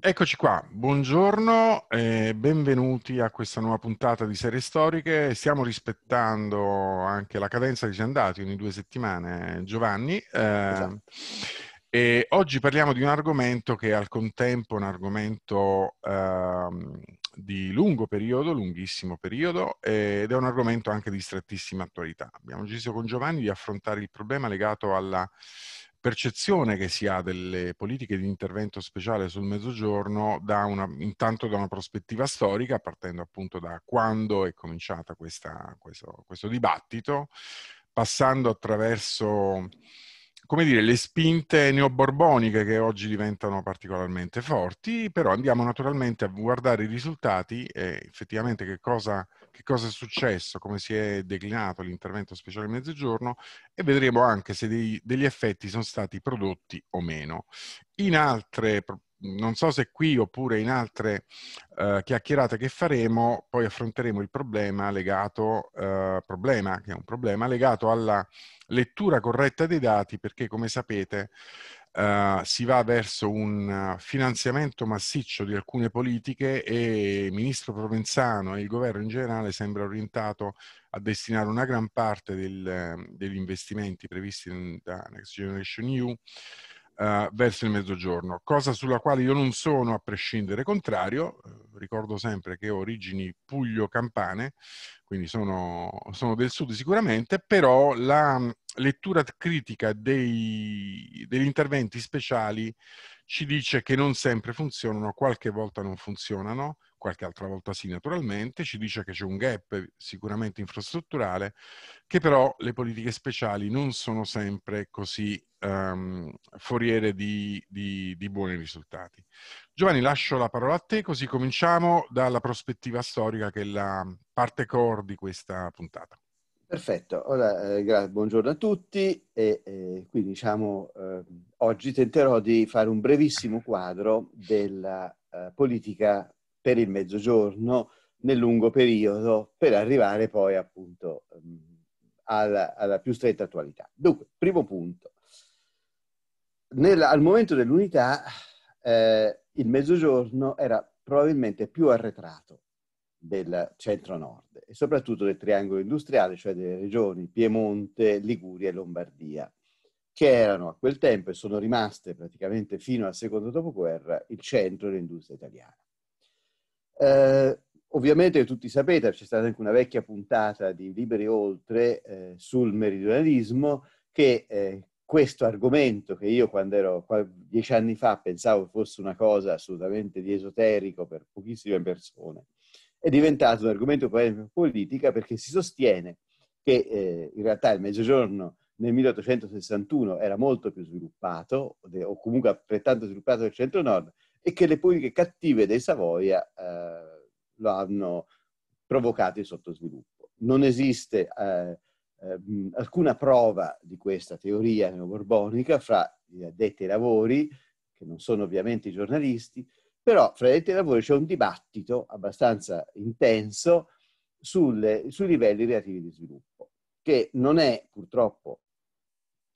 Eccoci qua, buongiorno e benvenuti a questa nuova puntata di Serie Storiche. Stiamo rispettando anche la cadenza che ci è andata ogni due settimane, Giovanni. Eh, E oggi parliamo di un argomento che è al contempo un argomento eh, di lungo periodo, lunghissimo periodo, ed è un argomento anche di strettissima attualità. Abbiamo deciso con Giovanni di affrontare il problema legato alla percezione che si ha delle politiche di intervento speciale sul mezzogiorno da una, intanto da una prospettiva storica, partendo appunto da quando è cominciato questo, questo dibattito, passando attraverso come dire, le spinte neoborboniche che oggi diventano particolarmente forti, però andiamo naturalmente a guardare i risultati e effettivamente che cosa che cosa è successo, come si è declinato l'intervento speciale mezzogiorno e vedremo anche se dei, degli effetti sono stati prodotti o meno. In altre non so se qui oppure in altre uh, chiacchierate che faremo, poi affronteremo il problema legato, uh, problema, che è un problema, legato alla lettura corretta dei dati, perché come sapete eh, si va verso un eh, finanziamento massiccio di alcune politiche e il ministro Provenzano e il governo in generale sembra orientato a destinare una gran parte del, ehm, degli investimenti previsti da Next Generation EU eh, verso il mezzogiorno, cosa sulla quale io non sono a prescindere contrario, eh, ricordo sempre che ho origini puglio-campane, quindi sono, sono del sud sicuramente, però la mm, lettura critica dei, degli interventi speciali ci dice che non sempre funzionano, qualche volta non funzionano, qualche altra volta sì naturalmente, ci dice che c'è un gap eh, sicuramente infrastrutturale, che però le politiche speciali non sono sempre così um, foriere di, di, di buoni risultati. Giovanni, lascio la parola a te, così cominciamo dalla prospettiva storica che è la parte core di questa puntata. Perfetto, Ora, eh, buongiorno a tutti e, eh, qui diciamo eh, oggi tenterò di fare un brevissimo quadro della eh, politica per il mezzogiorno nel lungo periodo per arrivare poi appunto ehm, alla, alla più stretta attualità. Dunque, primo punto, nel, al momento dell'unità eh, il mezzogiorno era probabilmente più arretrato del centro-nord e soprattutto del triangolo industriale, cioè delle regioni Piemonte, Liguria e Lombardia, che erano a quel tempo e sono rimaste praticamente fino al secondo dopoguerra il centro dell'industria italiana. Eh, ovviamente tutti sapete, c'è stata anche una vecchia puntata di Liberi Oltre eh, sul meridionalismo che eh, questo argomento che io quando ero dieci anni fa pensavo fosse una cosa assolutamente di esoterico per pochissime persone, è diventato un argomento per politica perché si sostiene che eh, in realtà il Mezzogiorno nel 1861 era molto più sviluppato o comunque altrettanto sviluppato del centro-nord, e che le politiche cattive dei Savoia eh, lo hanno provocato in sottosviluppo. Non esiste eh, eh, alcuna prova di questa teoria neoborbonica fra gli addetti ai lavori, che non sono ovviamente i giornalisti, però fra gli addetti ai lavori c'è un dibattito abbastanza intenso sulle, sui livelli relativi di sviluppo, che non è purtroppo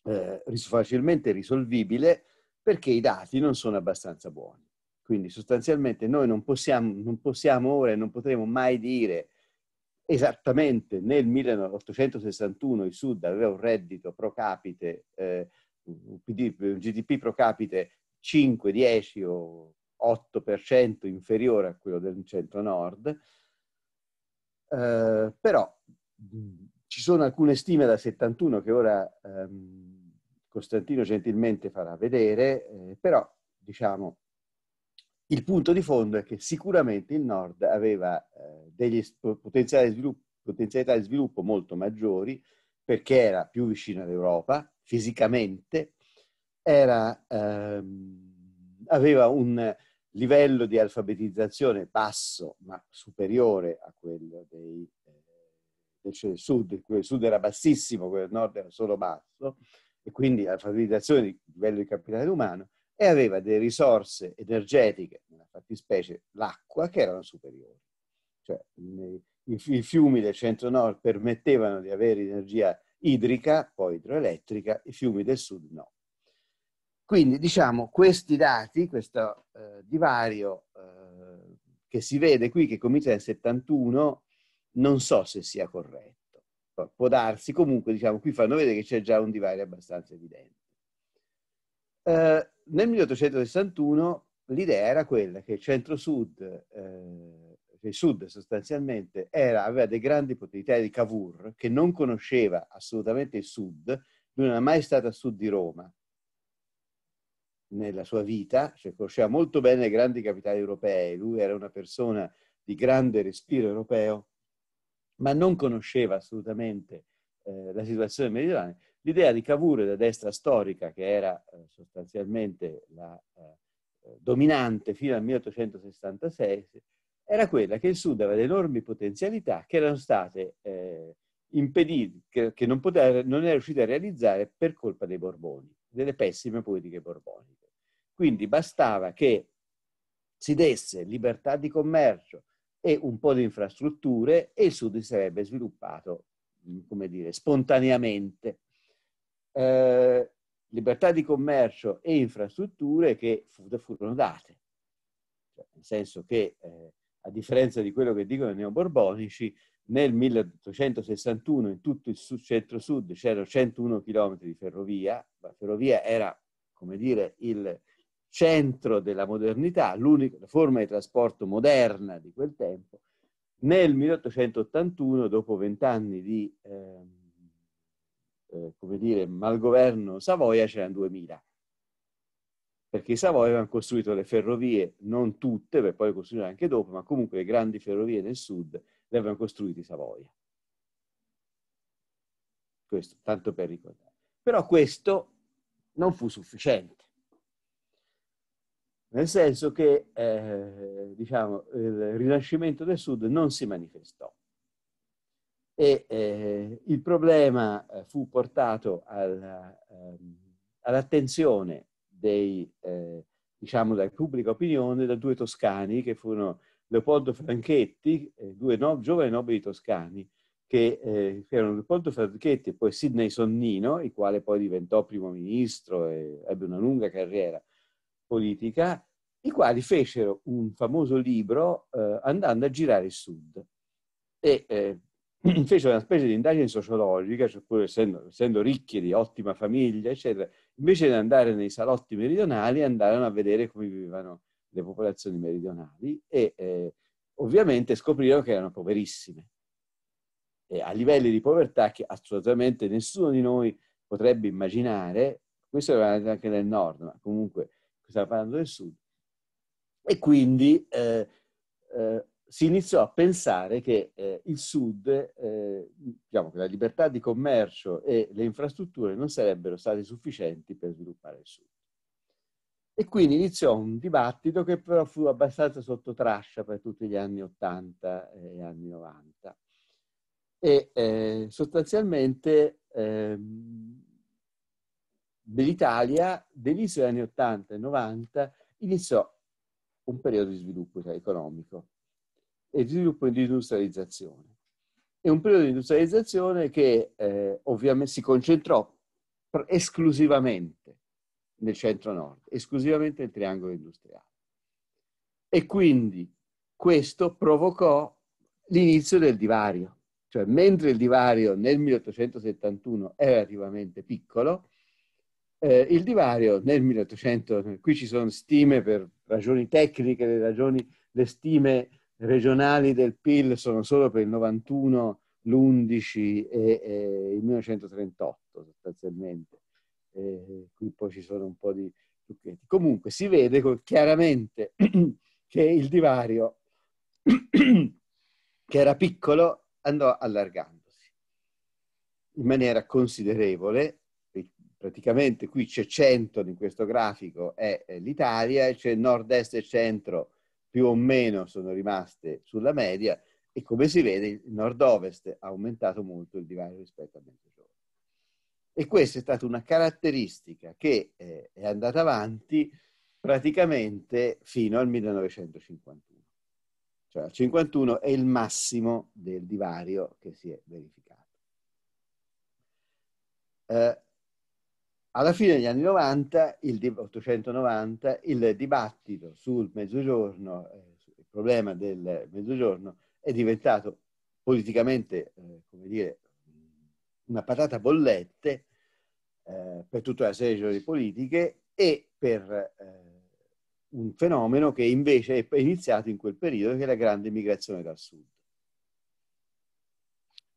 eh, facilmente risolvibile perché i dati non sono abbastanza buoni. Quindi sostanzialmente noi non possiamo, non possiamo ora e non potremo mai dire esattamente nel 1861 il Sud aveva un reddito pro capite, eh, un GDP pro capite 5, 10 o 8% inferiore a quello del centro-nord, eh, però ci sono alcune stime da 71 che ora ehm, Costantino gentilmente farà vedere, eh, però diciamo il punto di fondo è che sicuramente il nord aveva eh, delle potenzialità di sviluppo molto maggiori perché era più vicino all'Europa fisicamente, era, ehm, aveva un livello di alfabetizzazione basso ma superiore a quello dei, eh, del sud, quello del sud era bassissimo, quello del nord era solo basso, e quindi alfabetizzazione di livello di capitale umano, e aveva delle risorse energetiche, nella fattispecie l'acqua, che erano superiori. Cioè, i fiumi del centro-nord permettevano di avere energia idrica, poi idroelettrica, i fiumi del sud no. Quindi diciamo questi dati, questo eh, divario eh, che si vede qui che comincia nel 71, non so se sia corretto. Può darsi, comunque diciamo qui fanno vedere che c'è già un divario abbastanza evidente. Eh, nel 1861 l'idea era quella che il centro-sud, eh, il sud sostanzialmente, era, aveva dei grandi potenziali di Cavour, che non conosceva assolutamente il sud, lui non era mai stato a sud di Roma nella sua vita, cioè conosceva molto bene le grandi capitali europee, lui era una persona di grande respiro europeo, ma non conosceva assolutamente eh, la situazione meridionale l'idea di Cavour da destra storica, che era eh, sostanzialmente la eh, eh, dominante fino al 1866, era quella che il Sud aveva enormi potenzialità che erano state eh, impedite, che, non, poteva, non era riuscita a realizzare per colpa dei Borboni, delle pessime politiche borboniche. Quindi bastava che si desse libertà di commercio e un po' di infrastrutture e il Sud si sarebbe sviluppato, come dire, spontaneamente eh, libertà di commercio e infrastrutture che furono date. Cioè, nel senso che, eh, a differenza di quello che dicono i neoborbonici, nel 1861 in tutto il centro-sud c'erano 101 km di ferrovia, la ferrovia era, come dire, il centro della modernità, l'unica forma di trasporto moderna di quel tempo. Nel 1881, dopo vent'anni di... Eh, eh, come dire, malgoverno Savoia c'erano 2000. Perché i Savoia avevano costruito le ferrovie, non tutte, per poi costruire anche dopo, ma comunque le grandi ferrovie del sud le avevano costruite i Savoia. Questo, tanto per ricordare. Però questo non fu sufficiente. Nel senso che, eh, diciamo, il rinascimento del sud non si manifestò e eh, il problema eh, fu portato alla, ehm, all'attenzione dei, eh, diciamo, della pubblica opinione da due toscani che furono Leopoldo Franchetti, eh, due no, giovani nobili toscani, che, eh, erano Leopoldo Franchetti e poi Sidney Sonnino, il quale poi diventò primo ministro e ebbe una lunga carriera politica, i quali fecero un famoso libro eh, andando a girare il sud. E eh, fece una specie di indagine sociologica, cioè pur essendo, essendo ricchi di ottima famiglia, eccetera, invece di andare nei salotti meridionali, andarono a vedere come vivevano le popolazioni meridionali e eh, ovviamente scoprirono che erano poverissime, e a livelli di povertà che assolutamente nessuno di noi potrebbe immaginare, questo era anche nel nord, ma comunque stava parlando del sud, e quindi eh, eh si iniziò a pensare che eh, il Sud, eh, diciamo che la libertà di commercio e le infrastrutture non sarebbero state sufficienti per sviluppare il Sud. E quindi iniziò un dibattito che però fu abbastanza sotto trascia per tutti gli anni 80 e anni 90. E eh, sostanzialmente dell'Italia, ehm, dell'inizio degli anni 80 e 90, iniziò un periodo di sviluppo cioè, economico e sviluppo di industrializzazione. È un periodo di industrializzazione che eh, ovviamente si concentrò esclusivamente nel centro-nord, esclusivamente nel triangolo industriale. E quindi questo provocò l'inizio del divario, cioè mentre il divario nel 1871 è relativamente piccolo, eh, il divario nel 1800, qui ci sono stime per ragioni tecniche, le ragioni, le stime regionali del PIL sono solo per il 91, l'11 e, e il 1938 sostanzialmente. E qui poi ci sono un po' di trucchetti. Comunque si vede chiaramente che il divario, che era piccolo, andò allargandosi in maniera considerevole. Praticamente qui c'è centro in questo grafico, è l'Italia, c'è nord-est e centro più o meno sono rimaste sulla media e come si vede il nord-ovest ha aumentato molto il divario rispetto al mezzogiorno. E questa è stata una caratteristica che eh, è andata avanti praticamente fino al 1951. Cioè al 51 è il massimo del divario che si è verificato. Eh, alla fine degli anni 90, il, 890, il dibattito sul mezzogiorno, eh, il problema del mezzogiorno, è diventato politicamente, eh, come dire, una patata bollette eh, per tutta una serie di politiche e per un fenomeno che invece è iniziato in quel periodo, che è la grande migrazione dal sud.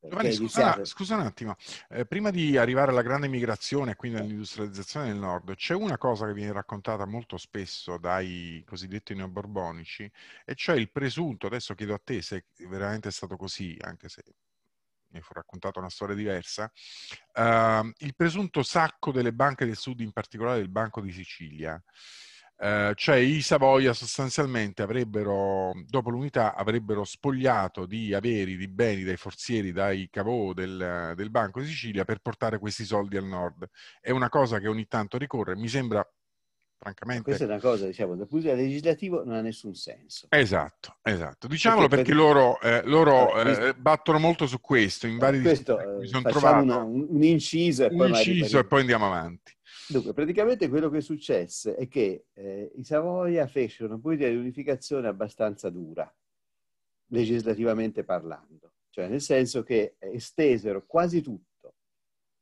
Giovanni, scusa, scusa, un attimo, eh, prima di arrivare alla grande migrazione e quindi all'industrializzazione del nord, c'è una cosa che viene raccontata molto spesso dai cosiddetti neoborbonici, e cioè il presunto, adesso chiedo a te se veramente stato così, anche se mi fu raccontata una storia diversa, uh, il presunto sacco delle banche del sud, in particolare del Banco di Sicilia. Eh, cioè i Savoia sostanzialmente avrebbero, dopo l'unità, avrebbero spogliato di averi, di beni dai forzieri, dai cavò del, del Banco di Sicilia per portare questi soldi al nord. È una cosa che ogni tanto ricorre, mi sembra francamente. Questa è una cosa, diciamo, dal punto di vista legislativo non ha nessun senso. Esatto, esatto. Diciamolo perché, perché loro, eh, loro eh, battono molto su questo, in eh, vari discorsi. eh, mi sono trovato una, un, inciso, e, un inciso e poi andiamo avanti. Dunque, praticamente quello che successe è che eh, i Savoia fecero una politica di unificazione abbastanza dura, legislativamente parlando, cioè nel senso che eh, estesero quasi tutto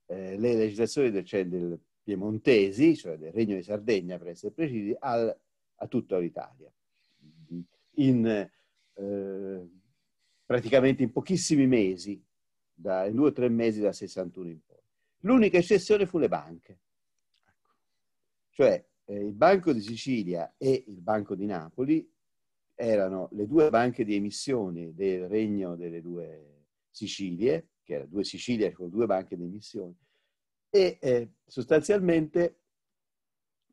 eh, le legislazioni del, cioè del, piemontesi, cioè del Regno di Sardegna per essere precisi, al, a tutta l'Italia. In, eh, praticamente in pochissimi mesi, da in due o tre mesi da 61 in poi. L'unica eccezione fu le banche cioè eh, il Banco di Sicilia e il Banco di Napoli erano le due banche di emissione del regno delle due Sicilie, che era due Sicilie con due banche di emissione, e eh, sostanzialmente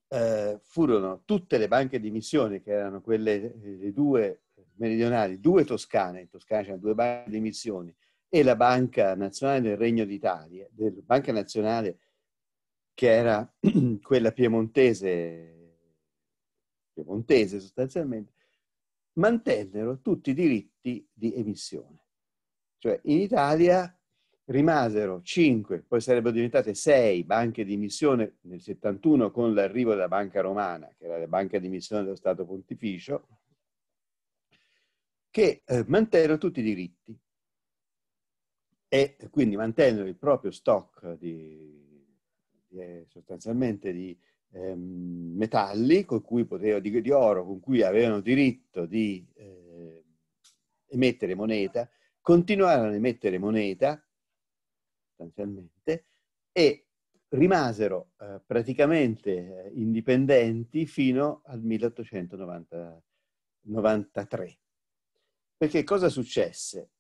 eh, furono tutte le banche di emissione, che erano quelle eh, le due meridionali, due toscane, in Toscana c'erano due banche di emissione, e la Banca Nazionale del Regno d'Italia, del, Banca Nazionale che era quella piemontese, piemontese sostanzialmente, mantennero tutti i diritti di emissione. Cioè in Italia rimasero cinque, poi sarebbero diventate sei banche di emissione nel 71 con l'arrivo della Banca Romana, che era la banca di emissione dello Stato Pontificio, che eh, mantennero tutti i diritti e quindi mantennero il proprio stock di eh, sostanzialmente di eh, metalli poteva, di, di, oro con cui avevano diritto di eh, emettere moneta, continuarono a emettere moneta, sostanzialmente, e rimasero eh, praticamente eh, indipendenti fino al 1893. Perché cosa successe?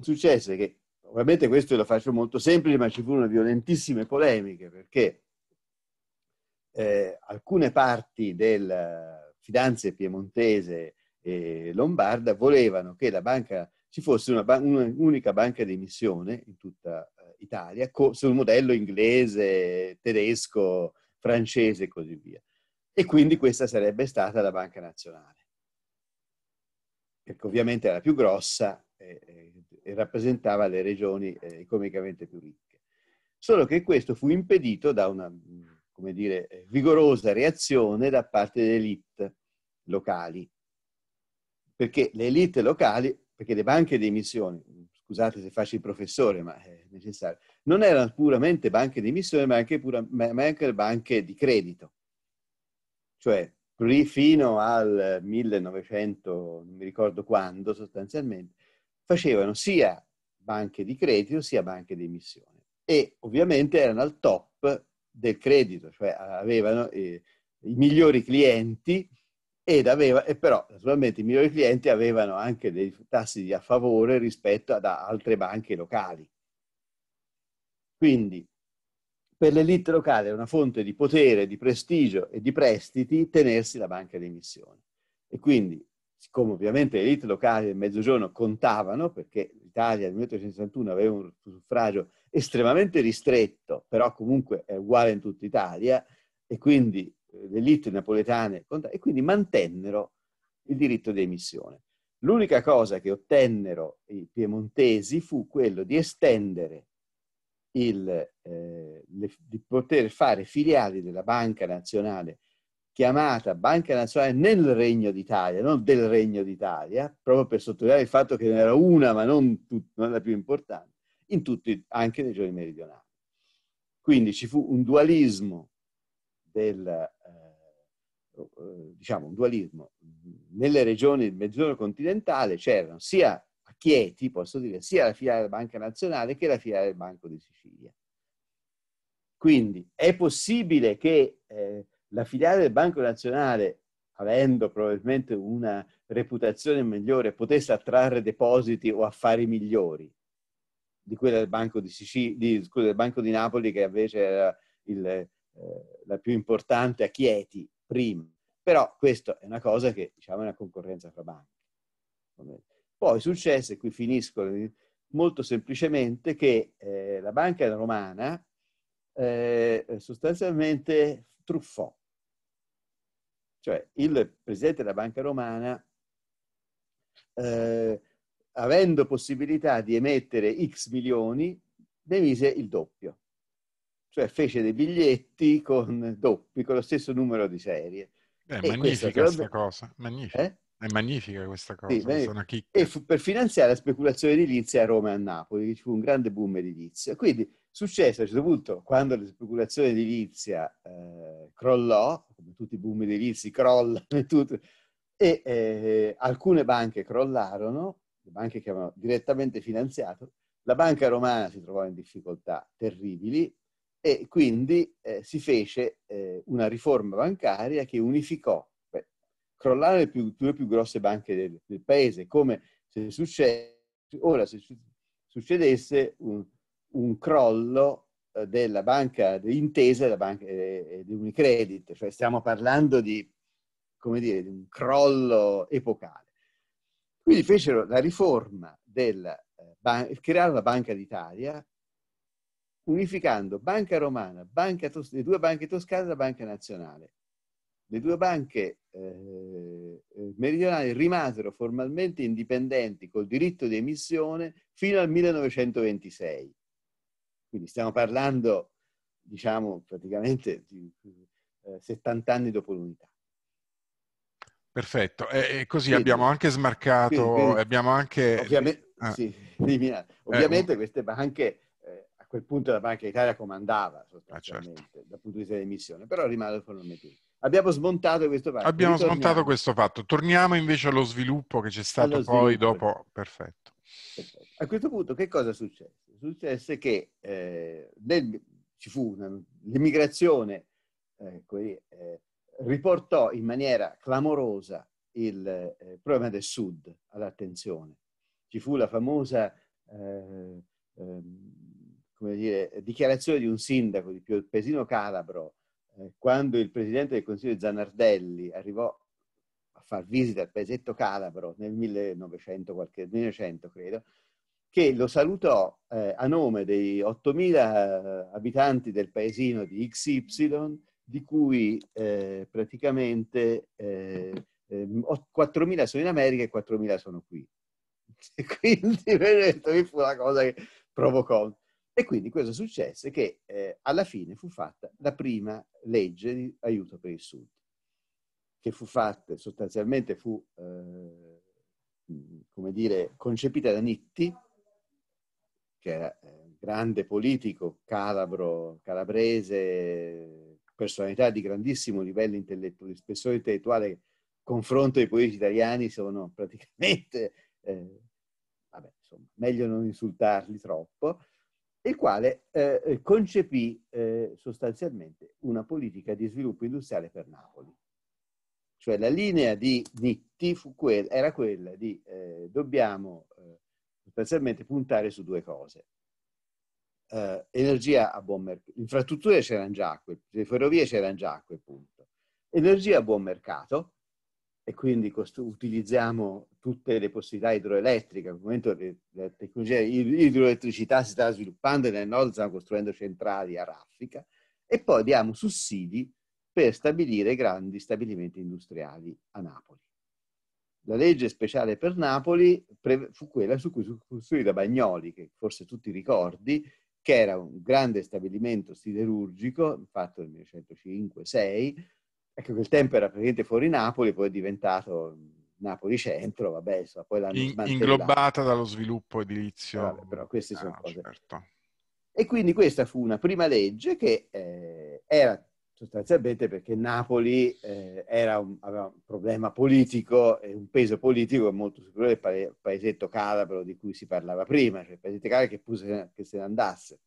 Successe che Ovviamente questo lo faccio molto semplice, ma ci furono violentissime polemiche perché eh, alcune parti del fidanze piemontese e lombarda volevano che la banca ci fosse una, un'unica banca di emissione in tutta eh, Italia, co- sul modello inglese, tedesco, francese e così via. E quindi questa sarebbe stata la banca nazionale, perché ovviamente era più grossa e, e rappresentava le regioni eh, economicamente più ricche. Solo che questo fu impedito da una come dire, vigorosa reazione da parte delle elite locali, perché le elite locali, perché le banche di emissione, scusate se faccio il professore, ma è necessario, non erano puramente banche di emissione, ma anche, pura, ma anche banche di credito. Cioè, fino al 1900, non mi ricordo quando sostanzialmente, facevano sia banche di credito sia banche di emissione e ovviamente erano al top del credito, cioè avevano eh, i migliori clienti ed aveva, e però naturalmente i migliori clienti avevano anche dei tassi a favore rispetto ad altre banche locali. Quindi per l'elite locale era una fonte di potere, di prestigio e di prestiti tenersi la banca di emissione. E quindi siccome ovviamente le elite locali del Mezzogiorno contavano, perché l'Italia nel 1861 aveva un suffragio estremamente ristretto, però comunque è uguale in tutta Italia, e quindi eh, le elite napoletane contavano, e quindi mantennero il diritto di emissione. L'unica cosa che ottennero i piemontesi fu quello di estendere il, eh, le, di poter fare filiali della Banca Nazionale chiamata Banca Nazionale nel Regno d'Italia, non del Regno d'Italia, proprio per sottolineare il fatto che ne era una, ma non, tut- non la più importante, in tutti, anche nei giorni meridionali. Quindi ci fu un dualismo del, eh, eh diciamo, un dualismo. Nelle regioni del mezzogiorno continentale c'erano sia a Chieti, posso dire, sia la filiale della Banca Nazionale che la filiale del Banco di Sicilia. Quindi è possibile che eh, la filiale del Banco Nazionale, avendo probabilmente una reputazione migliore, potesse attrarre depositi o affari migliori di quella del Banco di, Sicilia, di, scusa, del Banco di Napoli, che invece era il, eh, la più importante a Chieti prima. Però questa è una cosa che diciamo è una concorrenza fra banche. Poi successe, e qui finisco molto semplicemente, che eh, la banca romana eh, sostanzialmente truffò cioè il presidente della Banca Romana, eh, avendo possibilità di emettere x milioni, ne mise il doppio. Cioè fece dei biglietti con doppi, con lo stesso numero di serie. È eh, magnifica questa cosa, magnifica. Eh? È magnifica questa cosa, sì, questa E fu per finanziare la speculazione edilizia a Roma e a Napoli, ci fu un grande boom edilizio. Quindi successe a un certo punto, quando la speculazione edilizia eh, crollò, come tutti i boom edilizi crollano e tutto, e eh, alcune banche crollarono, le banche che avevano direttamente finanziato, la banca romana si trovò in difficoltà terribili e quindi eh, si fece eh, una riforma bancaria che unificò crollare le più, due più grosse banche del, del paese, come se succede, ora se succedesse un, un crollo eh, della banca dell'intesa della banca, eh, eh, di Unicredit, cioè stiamo parlando di, dire, di un crollo epocale. Quindi fecero la riforma del eh, creare la Banca d'Italia unificando Banca Romana, banca le due banche toscane e la Banca Nazionale le due banche eh, eh, meridionali rimasero formalmente indipendenti col diritto di emissione fino al 1926. Quindi stiamo parlando, diciamo, praticamente di, eh, 70 anni dopo l'unità. Perfetto, e, così quindi, abbiamo anche smarcato, quindi, quindi, abbiamo anche... Eh. Eh, ovviamente, ah. sì, ovviamente eh, queste banche a quel punto la Banca d'Italia comandava sostanzialmente ah, certo. dal punto di vista dell'emissione, però rimane formalmente abbiamo smontato questo fatto. Abbiamo Ritorniamo. smontato questo fatto. Torniamo invece allo sviluppo che c'è stato allo poi sviluppo. dopo. Perfetto. Perfetto. A questo punto che cosa successe? Successe che eh, nel, ci fu una, l'immigrazione, eh, ecco, eh, riportò in maniera clamorosa il eh, problema del sud all'attenzione. Ci fu la famosa eh, ehm, come dire, dichiarazione di un sindaco di Pesino Calabro eh, quando il presidente del Consiglio Zanardelli arrivò a far visita al paesetto Calabro nel 1900, qualche, 1900 credo, che lo salutò eh, a nome dei 8.000 eh, abitanti del paesino di XY, di cui eh, praticamente eh, 4.000 ehm, sono in America e 4.000 sono qui. Quindi mi fu una cosa che provocò e quindi cosa successe? Che eh, alla fine fu fatta la prima legge di aiuto per il Sud, che fu fatta, sostanzialmente fu, eh, come dire, concepita da Nitti, che era eh, un grande politico calabro, calabrese, personalità di grandissimo livello intellettuale, di spessore intellettuale, confronto ai politici italiani sono praticamente, eh, vabbè, insomma, meglio non insultarli troppo, il quale eh, concepì eh, sostanzialmente una politica di sviluppo industriale per Napoli. Cioè la linea di Nitti quel, era quella di eh, dobbiamo eh, sostanzialmente puntare su due cose. Eh, energia a buon mercato, infrastrutture c'erano già, le ferrovie c'erano già a quel punto. Energia a buon mercato, e quindi costru- utilizziamo tutte le possibilità idroelettriche. Al momento la tecnologia idroelettricità si sta sviluppando e nel nord stiamo costruendo centrali a raffica e poi diamo sussidi per stabilire grandi stabilimenti industriali a Napoli. La legge speciale per Napoli fu quella su cui fu costruita Bagnoli, che forse tutti ricordi, che era un grande stabilimento siderurgico, fatto nel 1905-6, Ecco quel tempo era praticamente fuori Napoli, poi è diventato Napoli centro, vabbè, insomma, poi l'hanno In, Inglobata dallo sviluppo edilizio. Vabbè, però queste ah, cose. Certo. E quindi questa fu una prima legge che eh, era sostanzialmente perché Napoli eh, un, aveva un problema politico e un peso politico molto superiore al paesetto calabro di cui si parlava prima, cioè il paesetto calabro che, che se ne andasse.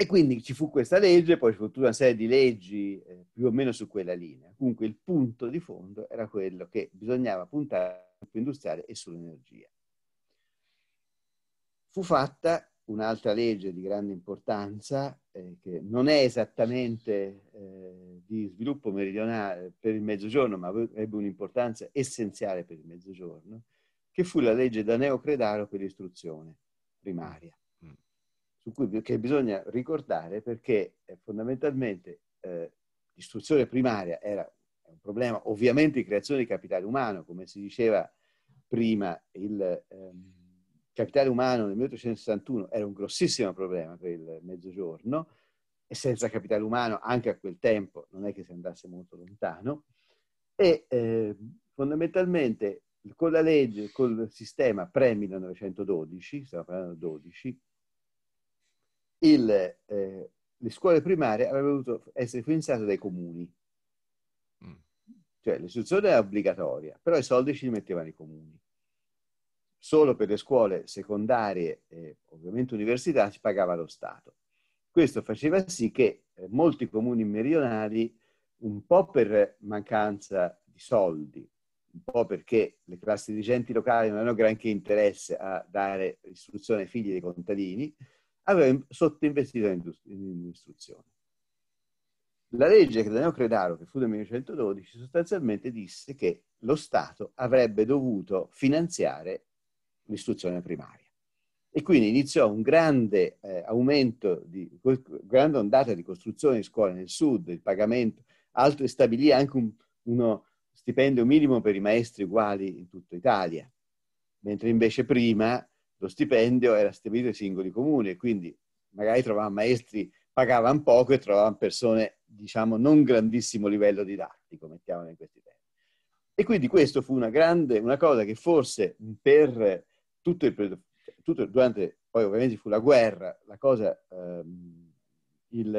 E quindi ci fu questa legge, poi ci fu tutta una serie di leggi eh, più o meno su quella linea. Comunque il punto di fondo era quello che bisognava puntare sul industriale e sull'energia. Fu fatta un'altra legge di grande importanza, eh, che non è esattamente eh, di sviluppo meridionale per il mezzogiorno, ma avrebbe un'importanza essenziale per il mezzogiorno, che fu la legge da Neocredaro per l'istruzione primaria su cui che bisogna ricordare perché eh, fondamentalmente eh, l'istruzione primaria era un problema ovviamente di creazione di capitale umano, come si diceva prima, il ehm, capitale umano nel 1861 era un grossissimo problema per il mezzogiorno e senza capitale umano anche a quel tempo non è che si andasse molto lontano e eh, fondamentalmente con la legge, col sistema pre-1912, stiamo parlando del 12, il, eh, le scuole primarie avrebbero dovuto essere finanziate dai comuni. Mm. Cioè l'istruzione era obbligatoria, però i soldi ci li mettevano i comuni. Solo per le scuole secondarie e ovviamente università si pagava lo Stato. Questo faceva sì che eh, molti comuni meridionali, un po' per mancanza di soldi, un po' perché le classi dirigenti locali non hanno granché interesse a dare istruzione ai figli dei contadini, aveva sottoinvestito in, istruzione. La legge che Daniel credaro che fu del 1912, sostanzialmente disse che lo Stato avrebbe dovuto finanziare l'istruzione primaria. E quindi iniziò un grande eh, aumento, di grande ondata di costruzione di scuole nel sud, il pagamento, e stabilì anche un, uno stipendio minimo per i maestri uguali in tutta Italia, mentre invece prima lo stipendio era stabilito ai singoli comuni e quindi magari trovavano maestri, pagavano poco e trovavano persone, diciamo, non grandissimo livello didattico, mettiamolo in questi termini. E quindi questo fu una grande, una cosa che forse per tutto il, tutto, durante, poi ovviamente fu la guerra, la cosa, ehm, il,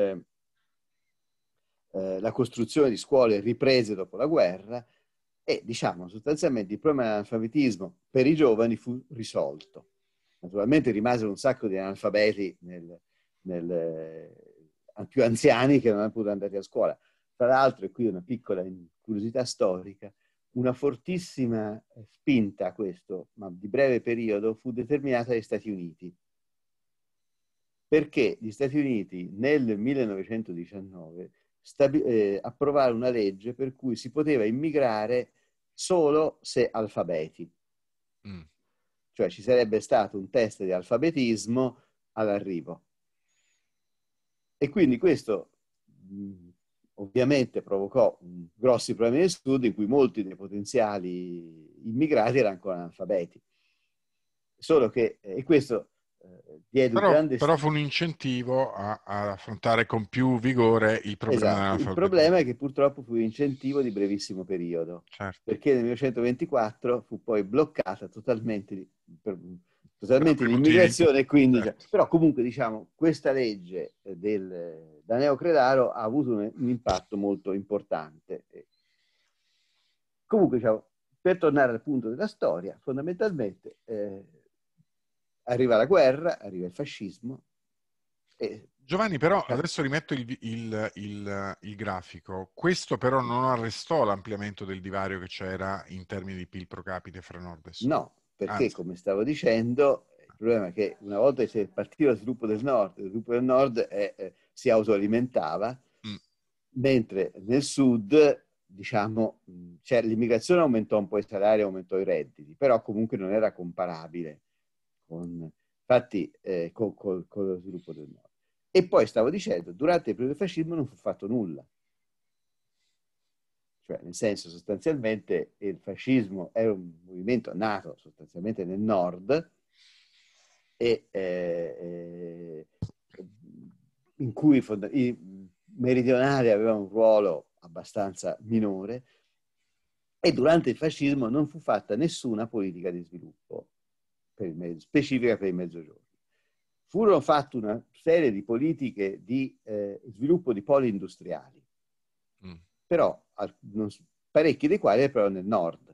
eh, la costruzione di scuole riprese dopo la guerra e diciamo sostanzialmente il problema dell'analfabetismo per i giovani fu risolto. Naturalmente rimasero un sacco di analfabeti nel, nel, eh, più anziani che non hanno potuto andare a scuola. Tra l'altro, e qui una piccola curiosità storica, una fortissima spinta a questo, ma di breve periodo, fu determinata dagli Stati Uniti. Perché gli Stati Uniti nel 1919 stabi- eh, approvarono una legge per cui si poteva immigrare solo se alfabeti. Mm cioè ci sarebbe stato un test di alfabetismo all'arrivo. E quindi questo mm, ovviamente provocò mm, grossi problemi di studio in cui molti dei potenziali immigrati erano ancora analfabeti. Solo che, eh, e questo eh, diede però, un grande... Però fu un incentivo a, a, affrontare con più vigore il problema esatto. Il problema è che purtroppo fu un incentivo di brevissimo periodo, certo. perché nel 1924 fu poi bloccata totalmente, per, totalmente per l'immigrazione, quindi... Certo. Però comunque diciamo, questa legge del, da Credaro ha avuto un, un impatto molto importante. Comunque, diciamo, per tornare al punto della storia, fondamentalmente... Eh, arriva la guerra, arriva il fascismo. E... Giovanni, però, eh. adesso rimetto il, il, il, il, grafico. Questo però non arrestò l'ampliamento del divario che c'era in termini di PIL pro capite fra nord e sud. No, perché Anzi. come stavo dicendo, il problema è che una volta che si è partito lo sviluppo del nord, lo sviluppo del nord è, eh, si autoalimentava, mm. mentre nel sud diciamo, mm, cioè, l'immigrazione aumentò un po' i salari, aumentò i redditi, però comunque non era comparabile con, fatti, eh, con, con, con lo sviluppo del nord. E poi stavo dicendo, durante il periodo del fascismo non fu fatto nulla. Cioè, nel senso, sostanzialmente, il fascismo era un movimento nato sostanzialmente nel nord e, eh, eh, in cui fond- i meridionali avevano un ruolo abbastanza minore e durante il fascismo non fu fatta nessuna politica di sviluppo per mezzo, specifica per il Mezzogiorno. Furono fatte una serie di politiche di eh, sviluppo di poli industriali, mm. però al, non, parecchi dei quali erano nel nord,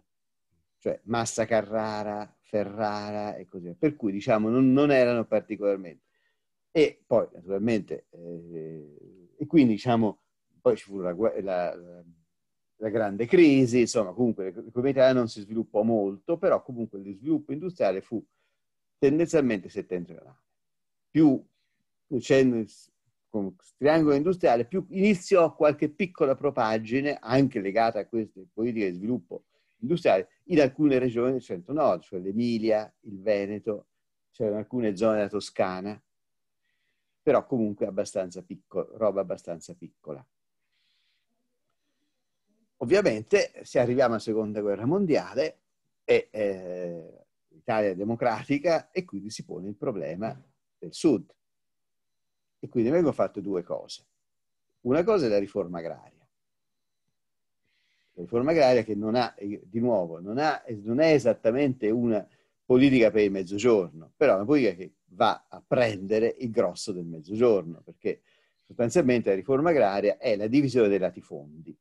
cioè Massa Carrara, Ferrara e così via, per cui diciamo non, non erano particolarmente. E poi naturalmente, eh, e quindi diciamo, poi ci fu la, la, la la grande crisi, insomma, comunque l'economia italiana non si sviluppò molto, però comunque lo sviluppo industriale fu tendenzialmente settentrionale. Più facendo con il triangolo industriale, più iniziò qualche piccola propaggine, anche legata a queste politiche di sviluppo industriale, in alcune regioni del centro-nord, cioè l'Emilia, il Veneto, c'erano alcune zone della Toscana, però comunque abbastanza piccola, roba abbastanza piccola. Ovviamente, se arriviamo alla seconda guerra mondiale, è, eh, l'Italia è democratica e quindi si pone il problema del sud. E quindi vengono fatte due cose. Una cosa è la riforma agraria. La riforma agraria che non ha, di nuovo, non, ha, non è esattamente una politica per il mezzogiorno, però è una politica che va a prendere il grosso del mezzogiorno, perché sostanzialmente la riforma agraria è la divisione dei latifondi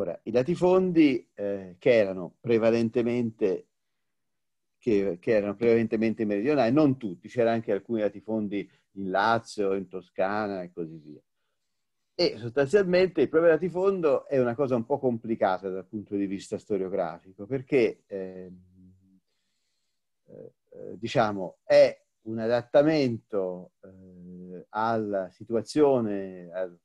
Ora, i latifondi eh, che, erano prevalentemente, che, che erano prevalentemente meridionali, non tutti, c'erano anche alcuni latifondi in Lazio, in Toscana e così via. E sostanzialmente il proprio latifondo è una cosa un po' complicata dal punto di vista storiografico, perché ehm, eh, diciamo, è un adattamento eh, alla situazione, al,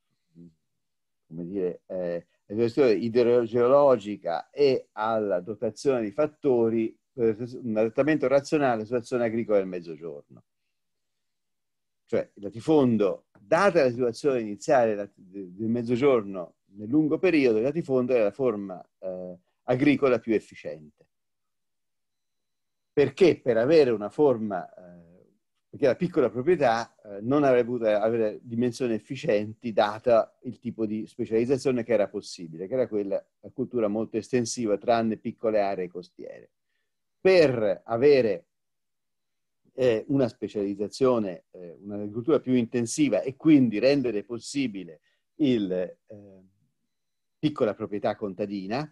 come dire, eh, questione idrogeologica e alla dotazione di fattori per un adattamento razionale alla situazione agricola del mezzogiorno. Cioè, il latifondo, data la situazione iniziale del mezzogiorno nel lungo periodo, il latifondo è la forma eh, agricola più efficiente. Perché per avere una forma eh, perché la piccola proprietà eh, non avrebbe potuto avere dimensioni efficienti data il tipo di specializzazione che era possibile, che era quella la cultura molto estensiva, tranne piccole aree costiere. Per avere eh, una specializzazione, eh, un'agricoltura più intensiva e quindi rendere possibile il eh, piccola proprietà contadina,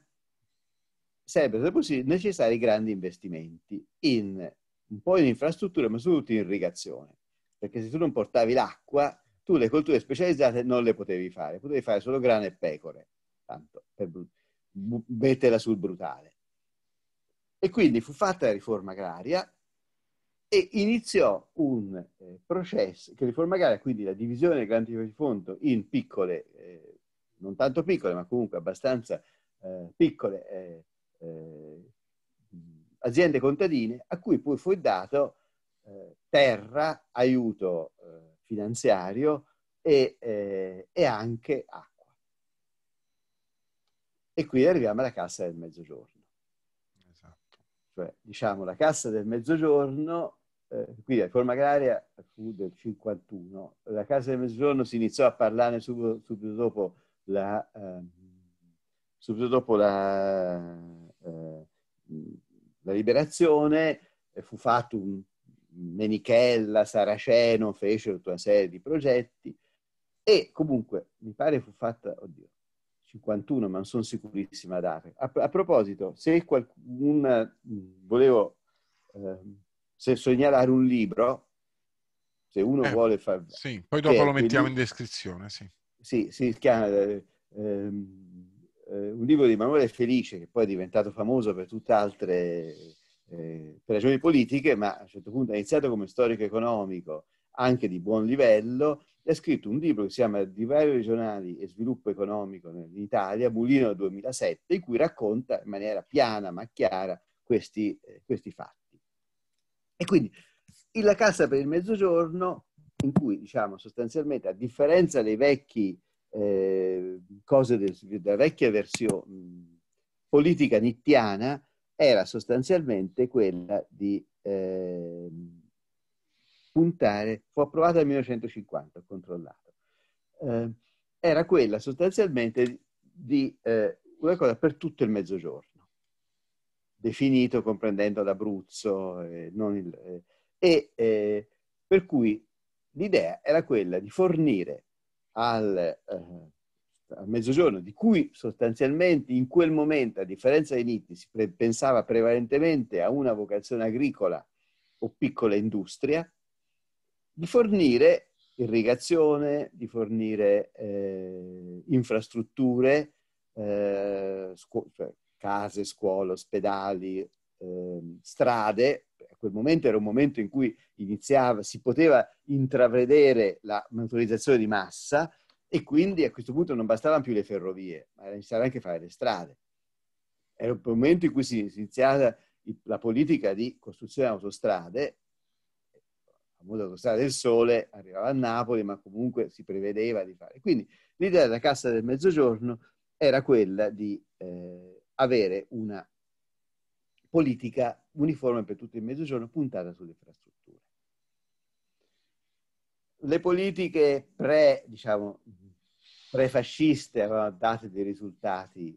sarebbero necessari grandi investimenti in un po' in infrastrutture, ma soprattutto in irrigazione. Perché se tu non portavi l'acqua, tu le colture specializzate non le potevi fare, potevi fare solo grano e pecore, tanto per metterla sul brutale. E quindi fu fatta la riforma agraria e iniziò un eh, processo che riforma agraria, quindi la divisione del grande di fondo in piccole, eh, non tanto piccole, ma comunque abbastanza eh, piccole eh, eh, aziende contadine a cui poi fu dato eh, terra, aiuto eh, finanziario e, eh, e, anche acqua. E qui arriviamo alla Cassa del Mezzogiorno. Esatto. Cioè, diciamo, la Cassa del Mezzogiorno, eh, qui la riforma agraria fu del 51, la Cassa del Mezzogiorno si iniziò a parlare subito, subito dopo la... Ehm, subito dopo la eh, la liberazione, fu fatto un Menichella, Saraceno, fece tutta una serie di progetti e comunque mi pare fu fatta, oddio, 51, ma non sono sicurissima a dare. A, a proposito, se qualcuno volevo eh, se segnalare un libro, se uno eh, vuole fare... Sì, poi dopo lo mettiamo in descrizione, sì. Sì, si chiama... Eh, ehm, eh, un libro di Emanuele Felice, che poi è diventato famoso per tutte altre eh, ragioni politiche, ma a un certo punto ha iniziato come storico economico, anche di buon livello, e ha scritto un libro che si chiama Divari regionali e sviluppo economico in Italia, Mulino 2007, in cui racconta in maniera piana ma chiara questi, eh, questi fatti. E quindi la Cassa per il Mezzogiorno, in cui diciamo sostanzialmente, a differenza dei vecchi Ehm, cose della vecchia versione politica nittiana era sostanzialmente quella di eh, puntare, fu approvata nel 1950, controllato, eh, era quella sostanzialmente di eh, una cosa per tutto il mezzogiorno, definito comprendendo l'Abruzzo, il, eh, e eh, per cui l'idea era quella di fornire al, eh, al mezzogiorno, di cui sostanzialmente in quel momento, a differenza dei NIT, si pre- pensava prevalentemente a una vocazione agricola o piccola industria, di fornire irrigazione, di fornire eh, infrastrutture, eh, scu- cioè, case, scuole, ospedali, eh, strade, a quel momento era un momento in cui iniziava, si poteva intravedere la motorizzazione di massa e quindi a questo punto non bastavano più le ferrovie, ma era necessario anche fare le strade. Era un momento in cui si iniziava la politica di costruzione di autostrade, la famosa autostrada del sole arrivava a Napoli, ma comunque si prevedeva di fare. Quindi l'idea della Cassa del Mezzogiorno era quella di eh, avere una politica uniforme per tutto il mezzogiorno puntata sulle infrastrutture. Le politiche pre, diciamo, pre-fasciste avevano dato dei risultati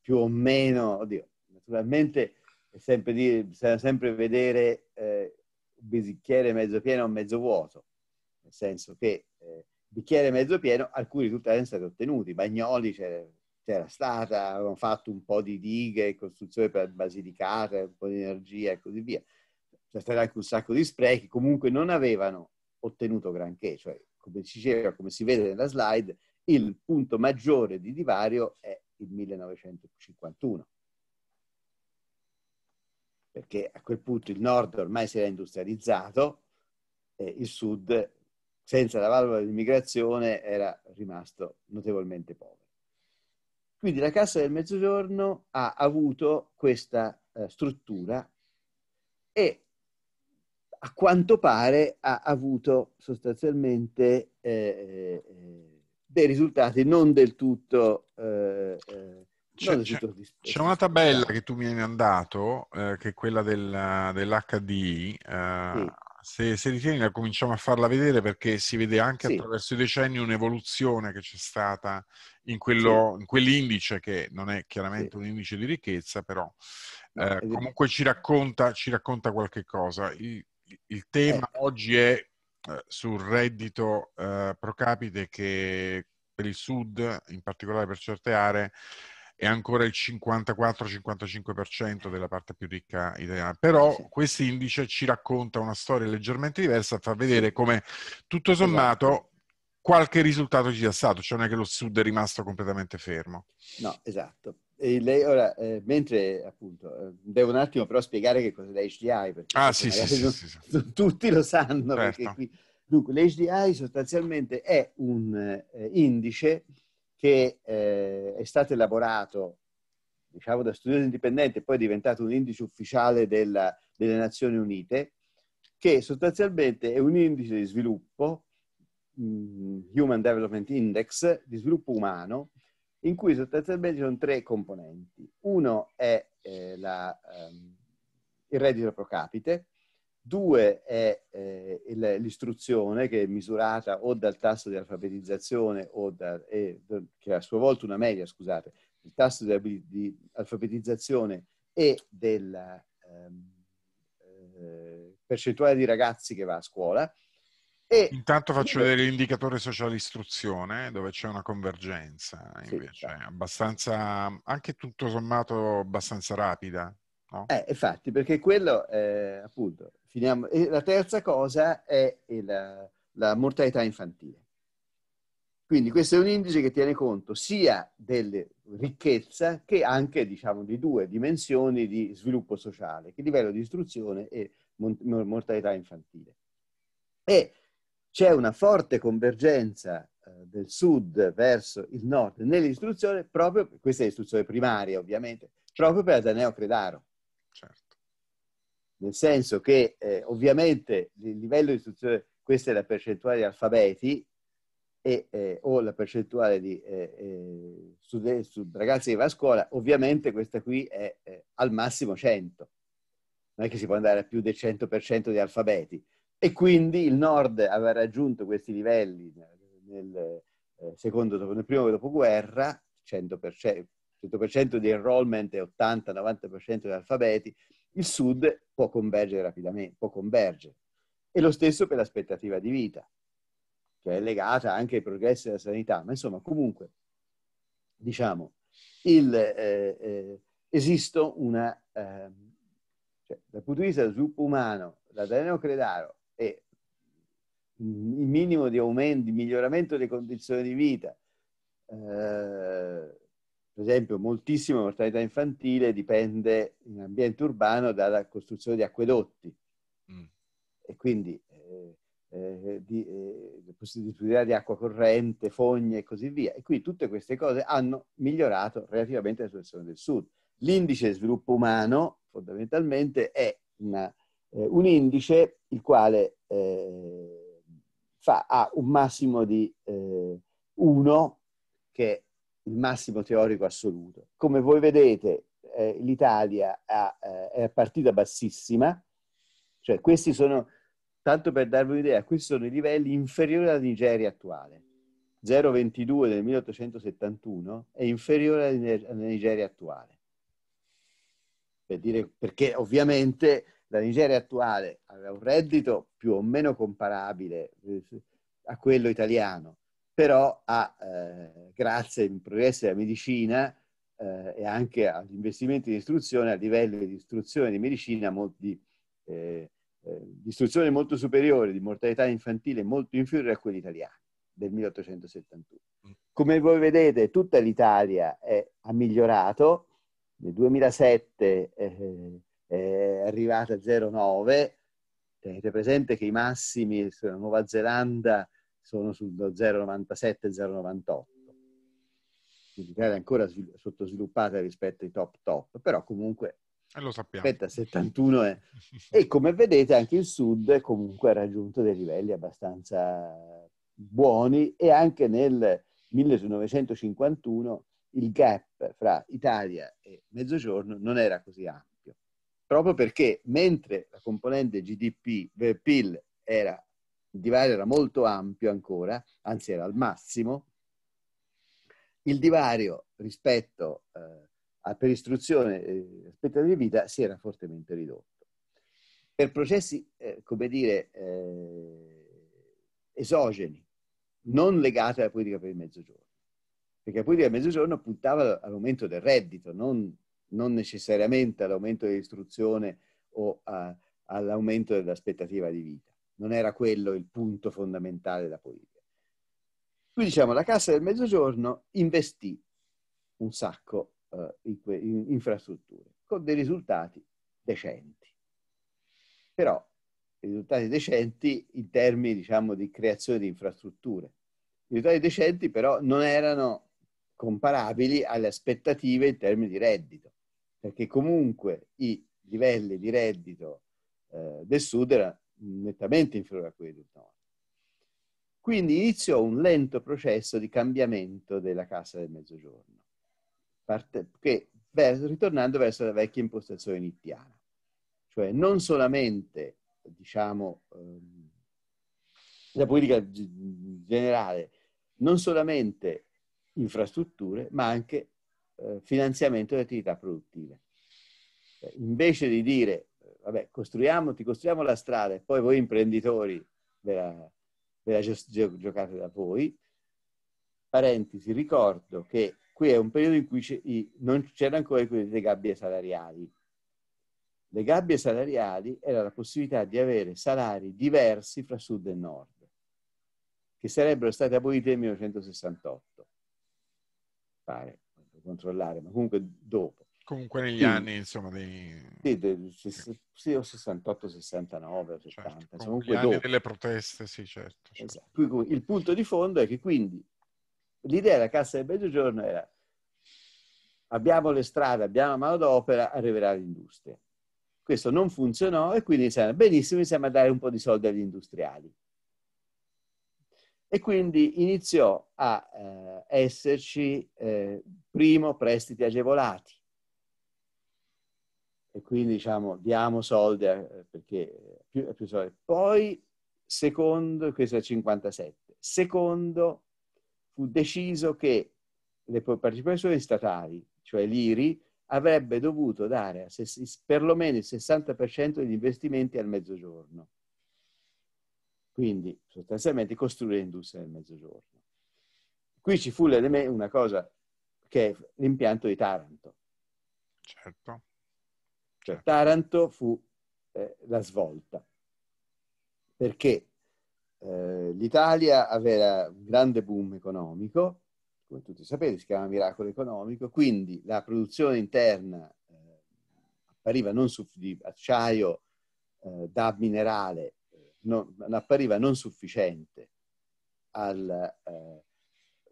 più o meno, oddio, naturalmente è sempre, dire, bisogna sempre vedere eh, un bicchiere mezzo pieno o mezzo vuoto, nel senso che eh, bicchiere mezzo pieno alcuni risultati sono stati ottenuti, Bagnoli c'era c'era stata, avevano fatto un po' di dighe, costruzione per basilicata, un po' di energia e così via. C'è stato anche un sacco di sprechi, comunque non avevano ottenuto granché, cioè come si diceva, come si vede nella slide, il punto maggiore di divario è il 1951. Perché a quel punto il nord ormai si era industrializzato, e il sud, senza la valvola di immigrazione, era rimasto notevolmente povero. Quindi la Cassa del Mezzogiorno ha avuto questa eh, struttura e a quanto pare ha avuto sostanzialmente eh, eh dei risultati non del tutto... Eh, eh c'è, c'è, c'è, una tabella che tu mi hai mandato, eh, che è quella del, dell'HDI, eh, sì se, se ritieni la cominciamo a farla vedere perché si vede anche sì. attraverso i decenni un'evoluzione che c'è stata in, quello, sì. in quell'indice che non è chiaramente sì. un indice di ricchezza, però no, eh, comunque ci racconta, ci racconta, qualche cosa. Il, il tema eh. oggi è eh, sul reddito eh, pro capite che per il sud, in particolare per certe aree, è ancora il 54-55% della parte più ricca italiana. Eh, però sì. questo indice ci racconta una storia leggermente diversa, fa vedere come tutto esatto. sommato esatto. qualche risultato ci sia stato, cioè non è che lo sud è rimasto completamente fermo. No, esatto. E Lei, ora, eh, mentre appunto, eh, devo un attimo però spiegare che cos'è l'HDI, perché ah, sì, sì, non, non tutti lo sanno. Certo. Qui... Dunque, l'HDI sostanzialmente è un eh, indice che eh, è stato elaborato diciamo, da studiosi indipendenti e poi è diventato un indice ufficiale della, delle Nazioni Unite, che sostanzialmente è un indice di sviluppo, mm, Human Development Index, di sviluppo umano, in cui sostanzialmente ci sono tre componenti. Uno è eh, la, ehm, il reddito pro capite, Due è eh, l'istruzione che è misurata o dal tasso di alfabetizzazione o da, eh, che è a sua volta una media, scusate, il tasso di, di alfabetizzazione e della ehm, eh, percentuale di ragazzi che va a scuola. E Intanto faccio vedere l'indicatore sociale istruzione dove c'è una convergenza invece, sì, abbastanza, anche tutto sommato abbastanza rapida, No? Eh, infatti, perché quello, è, eh, appunto, finiamo. E la terza cosa è la, la mortalità infantile. Quindi questo è un indice che tiene conto sia della ricchezza che anche, diciamo, di due dimensioni di sviluppo sociale, che livello di istruzione e mortalità infantile. E c'è una forte convergenza eh, del sud verso il nord nell'istruzione, proprio, questa è l'istruzione primaria ovviamente, proprio per Ateneo Credaro certo. Nel senso che eh, ovviamente il livello di istruzione, questa è la percentuale di alfabeti e, eh, o la percentuale di eh, eh studen- su ragazzi che va a scuola, ovviamente questa qui è al massimo 100. Non è che si può andare a più del 100% di alfabeti. E quindi il nord aveva raggiunto questi livelli nel, nel eh, secondo, nel primo dopoguerra, 100%, 100% di enrollment e 80-90% di alfabeti, il sud può convergere rapidamente, può convergere. E lo stesso per l'aspettativa di vita, che è legata anche ai progressi della sanità. Ma insomma, comunque, diciamo, il, eh, eh, esisto una, eh, cioè, dal punto di vista dello sviluppo umano, l'Adeneo Credaro e il minimo di aumento, di miglioramento delle condizioni di vita, eh, per esempio, moltissima mortalità infantile dipende in ambiente urbano dalla costruzione di acquedotti. Mm. E quindi eh, eh, di, eh, possibilità di acqua corrente, fogne e così via. E quindi tutte queste cose hanno migliorato relativamente la situazione del sud. L'indice di sviluppo umano fondamentalmente è una, eh, un indice il quale eh, fa, ha un massimo di 1 eh, che il massimo teorico assoluto. Come voi vedete, eh, l'Italia ha, eh, è partita bassissima, cioè questi sono, tanto per darvi un'idea, questi sono i livelli inferiori alla Nigeria attuale. 0,22 del 1871 è inferiore alla Nigeria attuale. Per dire, perché ovviamente la Nigeria attuale aveva un reddito più o meno comparabile eh, a quello italiano, però ha, eh, grazie ai progressi della medicina eh, e anche agli investimenti in istruzione, a livelli di istruzione di medicina, molti, eh, eh, di istruzione molto superiore, di mortalità infantile molto inferiore a quelli italiani del 1871. Mm. Come voi vedete, tutta l'Italia è, ha migliorato, nel 2007 eh, eh, è arrivata a 0,9, tenete presente che i massimi sulla Nuova Zelanda sono sul 0,97-0,98. Quindi l'Italia è ancora svil- sottosviluppata rispetto ai top top, però comunque e eh, lo sappiamo. Aspetta, 71 è... e come vedete anche il sud comunque ha raggiunto dei livelli abbastanza buoni e anche nel 1951 il gap fra Italia e Mezzogiorno non era così ampio, proprio perché mentre la componente GDP del PIL era il divario era molto ampio ancora, anzi era al massimo, il divario rispetto eh, a, per istruzione e eh, aspettativa di vita si era fortemente ridotto. Per processi, eh, come dire, eh, esogeni, non legati alla politica per il mezzogiorno, perché la politica per il mezzogiorno puntava all'aumento del reddito, non, non necessariamente all'aumento dell'istruzione o a, all'aumento dell'aspettativa di vita non era quello il punto fondamentale della politica. Qui diciamo la Cassa del Mezzogiorno investì un sacco eh, in, in infrastrutture con dei risultati decenti. Però risultati decenti in termini diciamo, di creazione di infrastrutture. risultati decenti però non erano comparabili alle aspettative in termini di reddito, perché comunque i livelli di reddito eh, del sud erano nettamente inferiore a quelli del nord. Quindi iniziò un lento processo di cambiamento della Cassa del Mezzogiorno, parte, che, ritornando verso la vecchia impostazione nittiana. Cioè non solamente, diciamo, ehm, la politica generale, non solamente infrastrutture, ma anche eh, finanziamento di attività produttive. Cioè, invece di dire vabbè, costruiamo, ti costruiamo la strada e poi voi imprenditori ve la, ve la giocate da voi. Parentesi, ricordo che qui è un periodo in cui i, non c'erano ancora le gabbie salariali. Le gabbie salariali era la possibilità di avere salari diversi fra sud e nord, che sarebbero state abolite nel 1968, pare, controllare, ma comunque dopo. Comunque negli sì. anni, insomma, dei... Sì, del, sì, o 68, 69, 70. Certo, comunque anni dopo. delle proteste, sì, certo. certo. Esatto. Il punto di fondo è che quindi l'idea della Cassa del Mezzogiorno era abbiamo le strade, abbiamo la manodopera, arriverà l'industria. Questo non funzionò e quindi diciamo, benissimo, iniziamo a dare un po' di soldi agli industriali. E quindi iniziò a eh, esserci, eh, primo, prestiti agevolati e quindi diciamo diamo soldi eh, perché più, più soldi. Poi, secondo, questo è il 57, secondo fu deciso che le partecipazioni statali, cioè l'IRI, avrebbe dovuto dare perlomeno il 60% degli investimenti al mezzogiorno. Quindi sostanzialmente costruire l'industria nel mezzogiorno. Qui ci fu una cosa che è l'impianto di Taranto. Certo certo. Taranto fu eh, la svolta, perché eh, l'Italia aveva un grande boom economico, come tutti sapete si chiama miracolo economico, quindi la produzione interna eh, appariva non su, di acciaio eh, da minerale, eh, non, appariva non sufficiente al eh,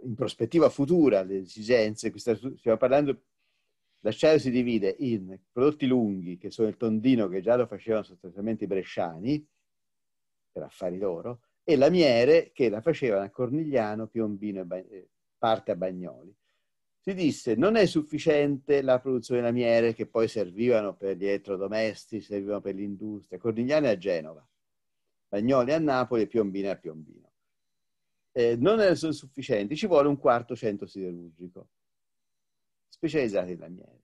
in prospettiva futura le esigenze, stiamo parlando L'acciaio si divide in prodotti lunghi, che sono il tondino che già lo facevano sostanzialmente i bresciani, per affari loro, e lamiere che la facevano a Cornigliano, Piombino e eh, parte a Bagnoli. Si disse non è sufficiente la produzione lamiere che poi servivano per gli elettrodomestici, servivano per l'industria, Cornigliano è a Genova, Bagnoli a Napoli e Piombino a Piombino. Eh, non sono sufficienti, ci vuole un quarto centro siderurgico specializzati in lamiere.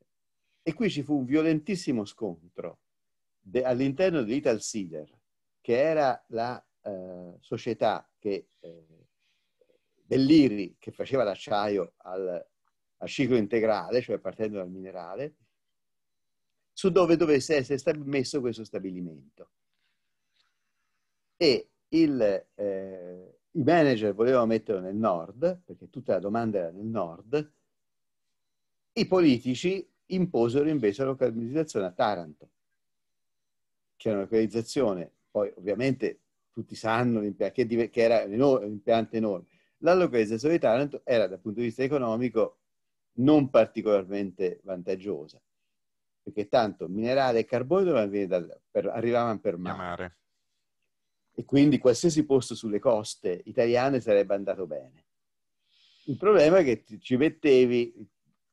E qui ci fu un violentissimo scontro de, all'interno dell'Ital Seeder, che era la eh, società che, eh, dell'IRI che faceva l'acciaio al, al ciclo integrale, cioè partendo dal minerale, su dove dovesse essere stab- messo questo stabilimento. E il, eh, i manager volevano metterlo nel nord, perché tutta la domanda era nel nord, i politici imposero invece la localizzazione a Taranto, che è una localizzazione, poi ovviamente tutti sanno che, era un impianto enorme. La localizzazione di Taranto era dal punto di vista economico non particolarmente vantaggiosa, perché tanto minerale e carbone carbonio arrivavano per mare. E quindi qualsiasi posto sulle coste italiane sarebbe andato bene. Il problema è che ci mettevi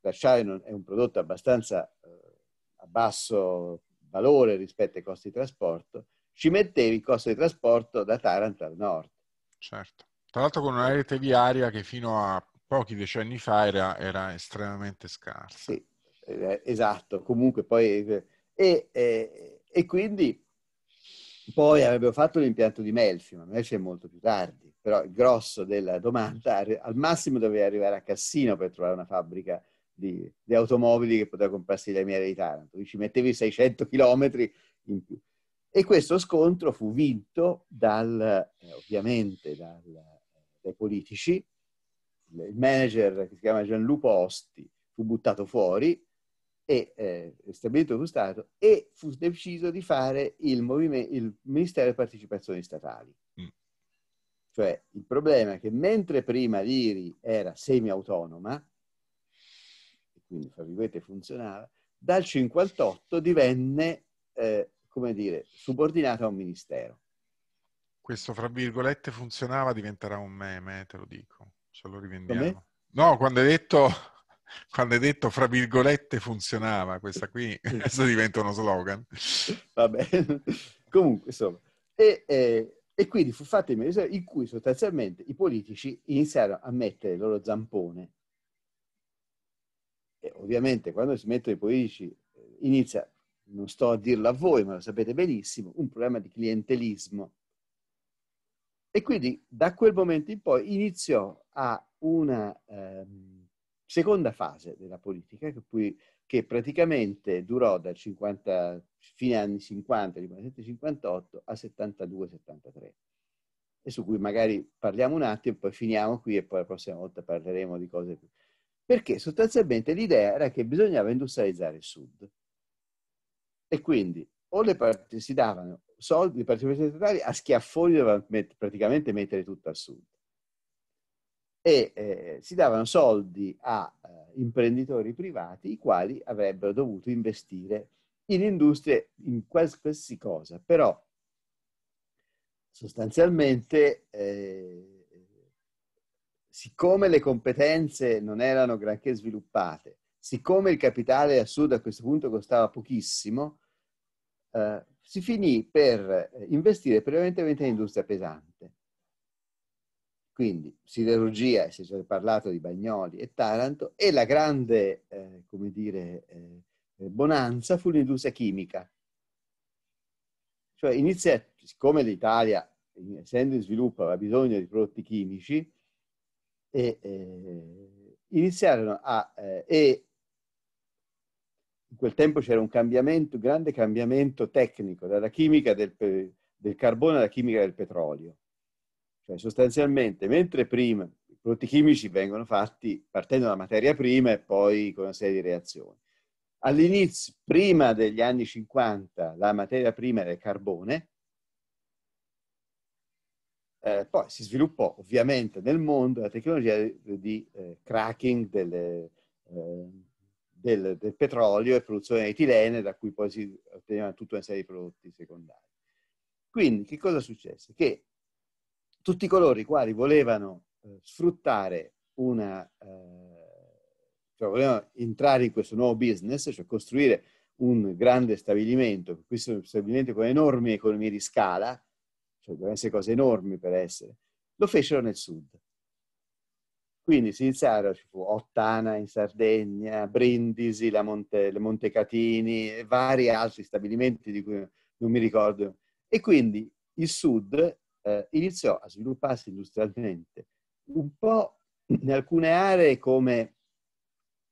la è un prodotto abbastanza eh, a basso valore rispetto ai costi di trasporto, ci mettevi il costo di trasporto da Taranto al nord. Certo. Tra l'altro con una rete viaria che fino a pochi decenni fa era, era estremamente scarsa. Sì, eh, esatto. Comunque poi... Eh, e, e, e quindi poi avrebbero fatto l'impianto di Melfi, ma Melfi è molto più tardi, però il grosso della domanda mm. al massimo doveva arrivare a Cassino per trovare una fabbrica di, di automobili che poteva comprarsi la mia di Taranto, ci mettevi 600 chilometri in più. E questo scontro fu vinto dal, eh, ovviamente dal, eh, dai politici, il manager che si chiama Gianluca Osti fu buttato fuori e eh, stabilito lo stato e fu deciso di fare il, il Ministero delle Partecipazioni Statali. Mm. Cioè il problema è che mentre prima l'IRI era semi-autonoma, quindi fra virgolette funzionava, dal 58 divenne, eh, come dire, subordinata a un ministero. Questo fra virgolette funzionava diventerà un meme, te lo dico, ce lo rivendiamo. Come? No, quando hai detto quando hai detto fra virgolette funzionava, questa qui adesso diventa uno slogan. Va bene, comunque insomma. E, eh, e quindi fu fatto il ministero in cui sostanzialmente i politici iniziarono a mettere il loro zampone e ovviamente quando si mettono i politici eh, inizia, non sto a dirlo a voi, ma lo sapete benissimo, un problema di clientelismo. E quindi da quel momento in poi iniziò a una ehm, seconda fase della politica che, poi, che praticamente durò dal 50, fine anni 50, 57-58 a 72-73 e su cui magari parliamo un attimo, poi finiamo qui e poi la prossima volta parleremo di cose più perché sostanzialmente l'idea era che bisognava industrializzare il sud. E quindi o le parti, si davano soldi, le partecipazioni statali a schiaffoni met, praticamente mettere tutto al sud. E eh, si davano soldi a eh, imprenditori privati i quali avrebbero dovuto investire in industrie, in qualsiasi cosa. Però sostanzialmente eh, siccome le competenze non erano granché sviluppate, siccome il capitale a sud a questo punto costava pochissimo, eh, si finì per eh, investire prevalentemente in industria pesante. Quindi siderurgia, si è parlato di Bagnoli e Taranto, e la grande, eh, come dire, eh, eh bonanza fu l'industria chimica. Cioè inizia, siccome l'Italia, essendo in sviluppo, aveva bisogno di prodotti chimici, e eh, iniziarono a... Eh, e in quel tempo c'era un cambiamento, un grande cambiamento tecnico dalla chimica del, del carbone alla chimica del petrolio. Cioè sostanzialmente, mentre prima i prodotti chimici vengono fatti partendo dalla materia prima e poi con una serie di reazioni. All'inizio, prima degli anni 50, la materia prima era il carbone, eh, poi si sviluppò ovviamente nel mondo la tecnologia di, di eh, cracking delle, eh, del, del, petrolio e produzione di etilene, da cui poi si ottenevano tutta una serie di prodotti secondari. Quindi che cosa successe? Che tutti coloro i quali volevano eh, sfruttare una, eh, cioè volevano entrare in questo nuovo business, cioè costruire un grande stabilimento, questo stabilimento con enormi economie di scala, cioè dovevano essere cose enormi per essere, lo fecero nel sud. Quindi si iniziarono, ci fu Ottana in Sardegna, Brindisi, la Monte, le Montecatini, vari altri stabilimenti di cui non mi ricordo. E quindi il sud eh, iniziò a svilupparsi industrialmente un po' in alcune aree come,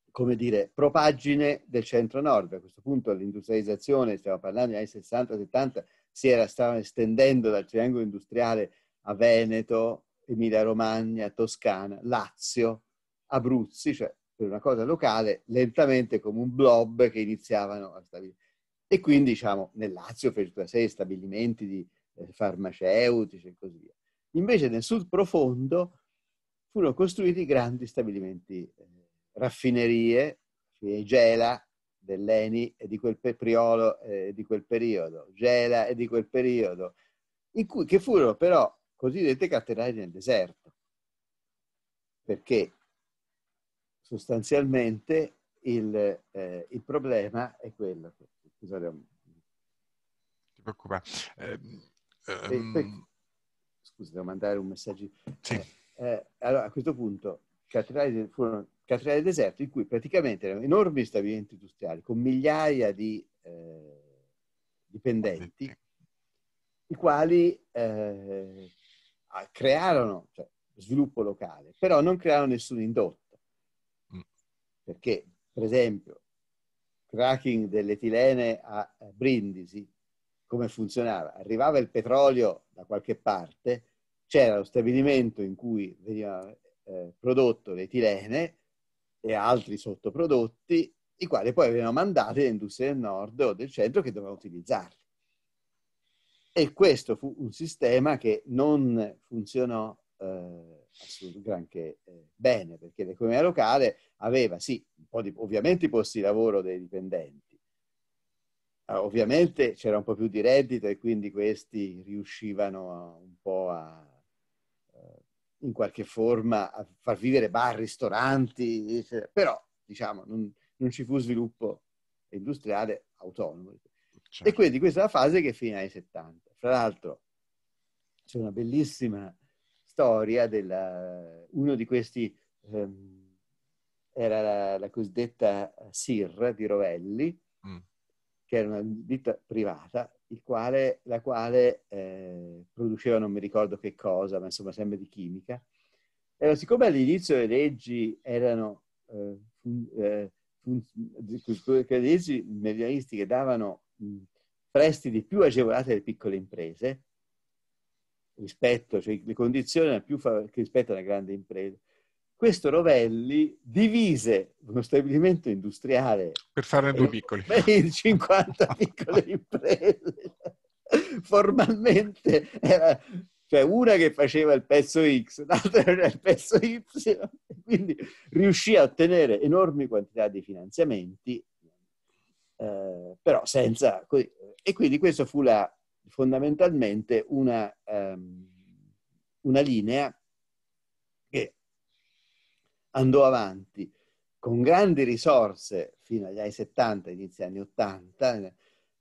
come dire, propaggine del centro-nord. A questo punto l'industrializzazione, stiamo parlando degli anni 60-70, si era, stava estendendo dal triangolo industriale a Veneto, Emilia-Romagna, Toscana, Lazio, Abruzzi, cioè per una cosa locale, lentamente come un blob che iniziavano a stabilire. E quindi, diciamo, nel Lazio fece tutta una serie di stabilimenti di eh, farmaceutici e così via. Invece nel sud profondo furono costruiti grandi stabilimenti, eh, raffinerie, Gela, dell'ENI e di quel Pepriolo e di quel periodo, Gela e di quel periodo, cui, che furono però cosiddette cattedrali nel deserto, perché sostanzialmente il, eh, il problema è quello. Scusate, non ti preoccupare. Eh, ehm... ehm scusa, devo mandare un messaggio. Sì. Eh, eh allora, a questo punto, cattedrali furono Catria del Deserto, in cui praticamente erano enormi stabilimenti industriali con migliaia di eh, dipendenti, i quali eh, crearono cioè, sviluppo locale, però non crearono nessun indotto. Mm. Perché, per esempio, cracking dell'etilene a Brindisi, come funzionava? Arrivava il petrolio da qualche parte, c'era lo stabilimento in cui veniva eh, prodotto l'etilene, e altri sottoprodotti, i quali poi venivano mandati alle industrie del nord o del centro che dovevano utilizzarli. E questo fu un sistema che non funzionò eh, granché eh, bene, perché l'economia locale aveva, sì, di, ovviamente i posti di lavoro dei dipendenti, allora, eh, ovviamente c'era un po' più di reddito e quindi questi riuscivano un po' a in qualche forma a far vivere bar, ristoranti, eccetera. però diciamo non, non ci fu sviluppo industriale autonomo. Certo. E quindi questa è la fase che è fine anni 70. Fra l'altro c'è una bellissima storia di uno di questi, ehm, era la, la, cosiddetta eh, SIR di Rovelli, mm. che era una ditta privata, quale, la quale eh, produceva non mi ricordo che cosa, ma insomma sempre di chimica. Allora, siccome all'inizio le leggi erano, eh, fun, eh, fun, le leggi meridionalistiche davano prestiti più agevolati alle piccole imprese, rispetto, cioè le condizioni erano più favorevoli rispetto alla grande impresa, questo Rovelli divise uno stabilimento industriale per farne due piccoli per 50 piccole imprese formalmente era cioè una che faceva il pezzo X, l'altra era il pezzo Y, quindi riuscì a ottenere enormi quantità di finanziamenti, eh, però senza... E quindi questo fu la, fondamentalmente una, um, una linea che andò avanti con grandi risorse fino agli anni 70, inizi anni 80,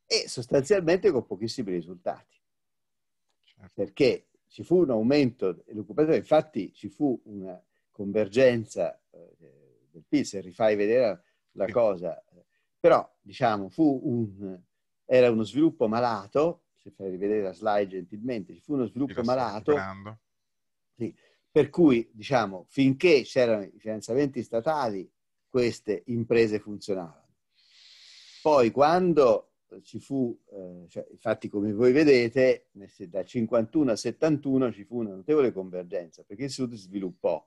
e sostanzialmente con pochissimi risultati. Certo. Perché ci fu un aumento dell'occupazione, infatti ci fu una convergenza eh, del PIL, se rifai vedere la cosa, però diciamo un, era uno sviluppo malato, se fai rivedere la slide gentilmente, ci fu uno sviluppo malato, sì, per cui diciamo finché c'erano i finanziamenti statali queste imprese funzionavano. Poi quando ci fu, eh, cioè, infatti come voi vedete, da 51 a 71 ci fu una notevole convergenza, perché il Sud sviluppò.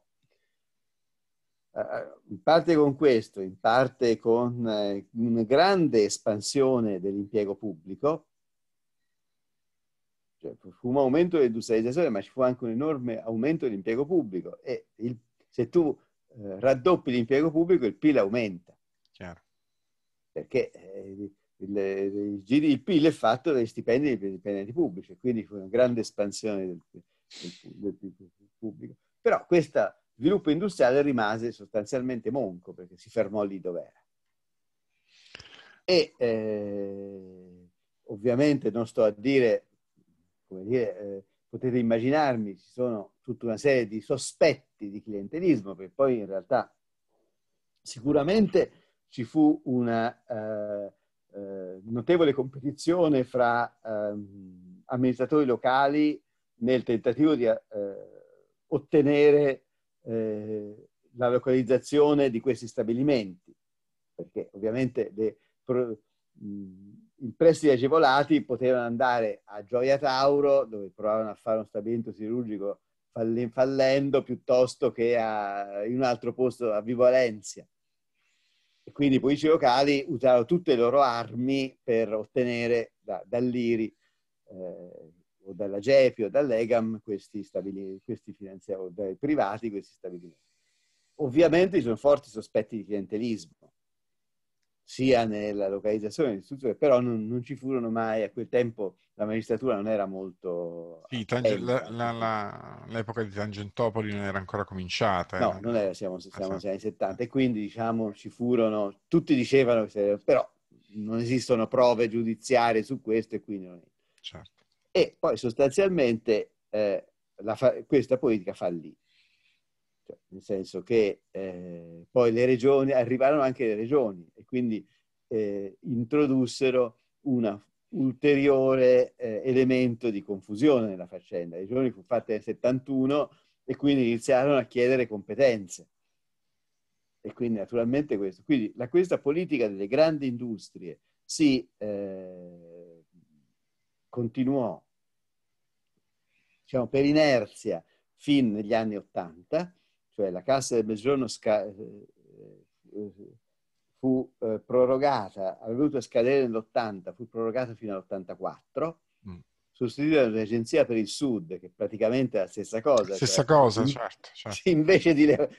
Eh, eh, in parte con questo, in parte con eh, una grande espansione dell'impiego pubblico, cioè, fu un aumento dell'industrializzazione, ma ci fu anche un enorme aumento dell'impiego pubblico e il, se tu eh, raddoppi l'impiego pubblico il PIL aumenta. Chiaro. Perché eh, il, il, il PIL è fatto dai stipendi dei dipendenti pubblici, quindi fu una grande espansione del, del, del, del pubblico. Però questo sviluppo industriale rimase sostanzialmente monco perché si fermò lì dove era. E eh, ovviamente non sto a dire, come dire, eh, potete immaginarmi, ci sono tutta una serie di sospetti di clientelismo, perché poi in realtà sicuramente ci fu una... Eh, eh, notevole competizione fra ehm, amministratori locali nel tentativo di eh, ottenere eh, la localizzazione di questi stabilimenti, perché ovviamente le, pro, mh, i prestiti agevolati potevano andare a Gioia Tauro, dove provavano a fare uno stabilimento chirurgico fallendo, piuttosto che a, in un altro posto, a Vivo Valencia. E quindi i politici locali usarono tutte le loro armi per ottenere da, dall'IRI eh, o dalla GEPI o dall'EGAM questi, stabili, questi finanziamenti, o dai privati questi stabilimenti. Ovviamente ci sono forti sospetti di clientelismo sia nella localizzazione dell'istituzione, però non, non, ci furono mai, a quel tempo la magistratura non era molto... Sì, tange- la, la, la, l'epoca di Tangentopoli non era ancora cominciata. Eh. No, non era, siamo, siamo, esatto. anni 70 e quindi diciamo ci furono, tutti dicevano, però non esistono prove giudiziarie su questo e quindi non è. Certo. E poi sostanzialmente eh, fa- questa politica fallì. Cioè, nel senso che eh, poi le regioni, arrivarono anche le regioni e quindi eh, introdussero un ulteriore eh, elemento di confusione nella faccenda. Le regioni fu fatte nel 71 e quindi iniziarono a chiedere competenze. E quindi naturalmente questo. Quindi la, questa politica delle grandi industrie si eh, continuò diciamo, per inerzia fin negli anni 80 cioè la cassa del mezzogiorno sca- eh, eh, fu eh, prorogata, aveva dovuto scadere nell'80, fu prorogata fino all'84, mm. sostituita dall'Agenzia per il Sud, che praticamente è la stessa cosa. Stessa cioè, cosa, in, certo, certo. Invece di le,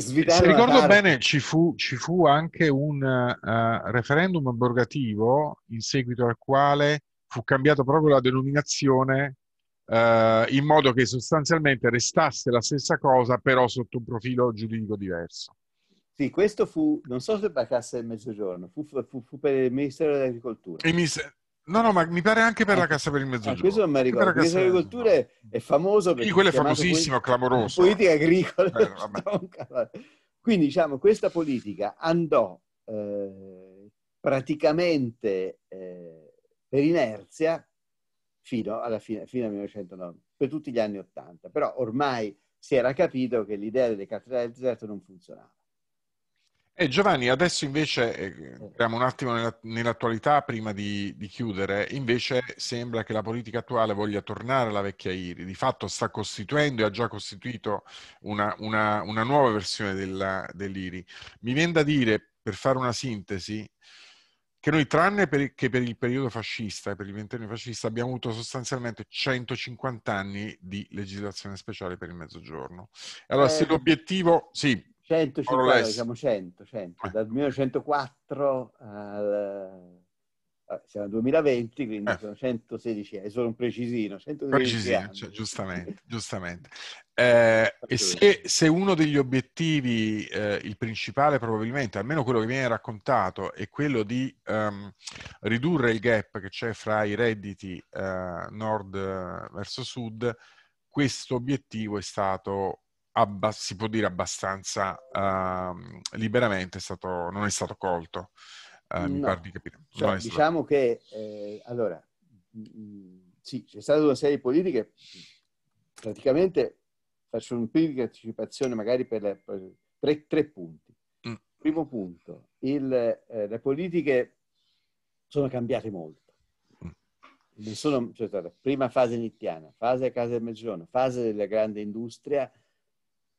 se ricordo bene ci fu, ci fu anche un uh, referendum abrogativo in seguito al quale fu cambiata proprio la denominazione eh, in modo che sostanzialmente restasse la stessa cosa, però sotto un profilo giuridico diverso. Sì, questo fu, non so se per la Cassa del Mezzogiorno, fu, fu, fu, per il Ministero dell'Agricoltura. Il ministero... No, no, ma mi pare anche per la ah, Cassa per il ah, Mezzogiorno. Ah, questo non mi ricordo. Il Ministero dell'Agricoltura è, è famoso perché... Sì, quello è famosissimo, politica, clamoroso. Politica agricola. Eh, Quindi, diciamo, questa politica andò eh, praticamente eh, per inerzia fino alla fine, fino al 1990, per tutti gli anni 80. Però ormai si era capito che l'idea delle cattedrali del deserto non funzionava. E Giovanni, adesso invece, eh, entriamo un attimo nell'attualità prima di, di, chiudere, invece sembra che la politica attuale voglia tornare alla vecchia IRI, di fatto sta costituendo e ha già costituito una, una, una nuova versione della, dell'IRI. Mi viene da dire, per fare una sintesi, che noi tranne per, che per il periodo fascista, per il ventennio fascista, abbiamo avuto sostanzialmente 150 anni di legislazione speciale per il mezzogiorno. Allora, eh, se l'obiettivo... Sì, 150, diciamo 100, 100, dal 1904 al siamo nel 2020, quindi eh. sono 116 anni, sono un precisino. 116 precisino, cioè, giustamente, giustamente. Eh, e se, se, uno degli obiettivi, eh, il principale probabilmente, almeno quello che viene raccontato, è quello di um, ridurre il gap che c'è fra i redditi uh, nord eh, verso sud, questo obiettivo è stato Abba, si può dire abbastanza uh, liberamente, è stato, non è stato colto eh, no. pare di capire. Cioè, diciamo che, eh, allora, mm, mm, sì, c'è stata una serie di politiche, praticamente faccio un po' di anticipazione magari per, le, per tre, tre, punti. Mm. Primo punto, il, eh, le politiche sono cambiate molto. Mm. Sono, cioè, prima fase nittiana, fase a casa del mezzogiorno, fase della grande industria,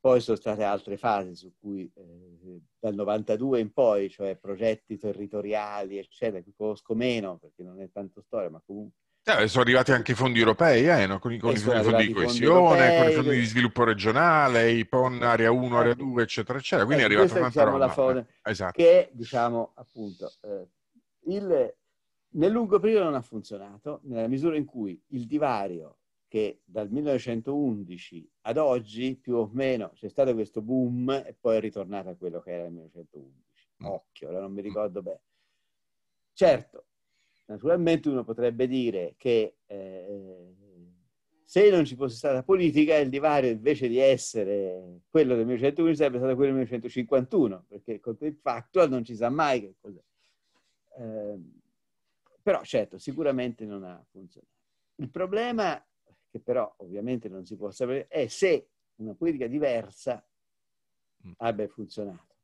poi sono state altre fasi su cui eh, dal 92 in poi, cioè progetti territoriali, eccetera, che conosco meno perché non è tanto storia, ma comunque. Eh, sono arrivati anche i fondi europei, eh, no? con, i, con eh, i fondi di coesione, europei, con i fondi di eh. sviluppo regionale, i PON area 1, area 2, eh. eccetera, eccetera. Quindi eh, è arrivata tanta diciamo, roba. La fauna, esatto. Che, diciamo, appunto, il, nel lungo periodo non ha funzionato, nella misura in cui il divario che dal 1911 ad oggi più o meno c'è stato questo boom e poi è ritornato a quello che era il 1911. Mm. Occhio, ora non mi mm. ricordo bene. Certo, naturalmente uno potrebbe dire che eh, se non ci fosse stata politica, il divario invece di essere quello del 1911 sarebbe stato quello del 1951, perché col factual non si sa mai che cos'è. Eh, però certo, sicuramente non ha funzionato. Il problema che però ovviamente non si può sapere, è se una politica diversa mm. abbia funzionato.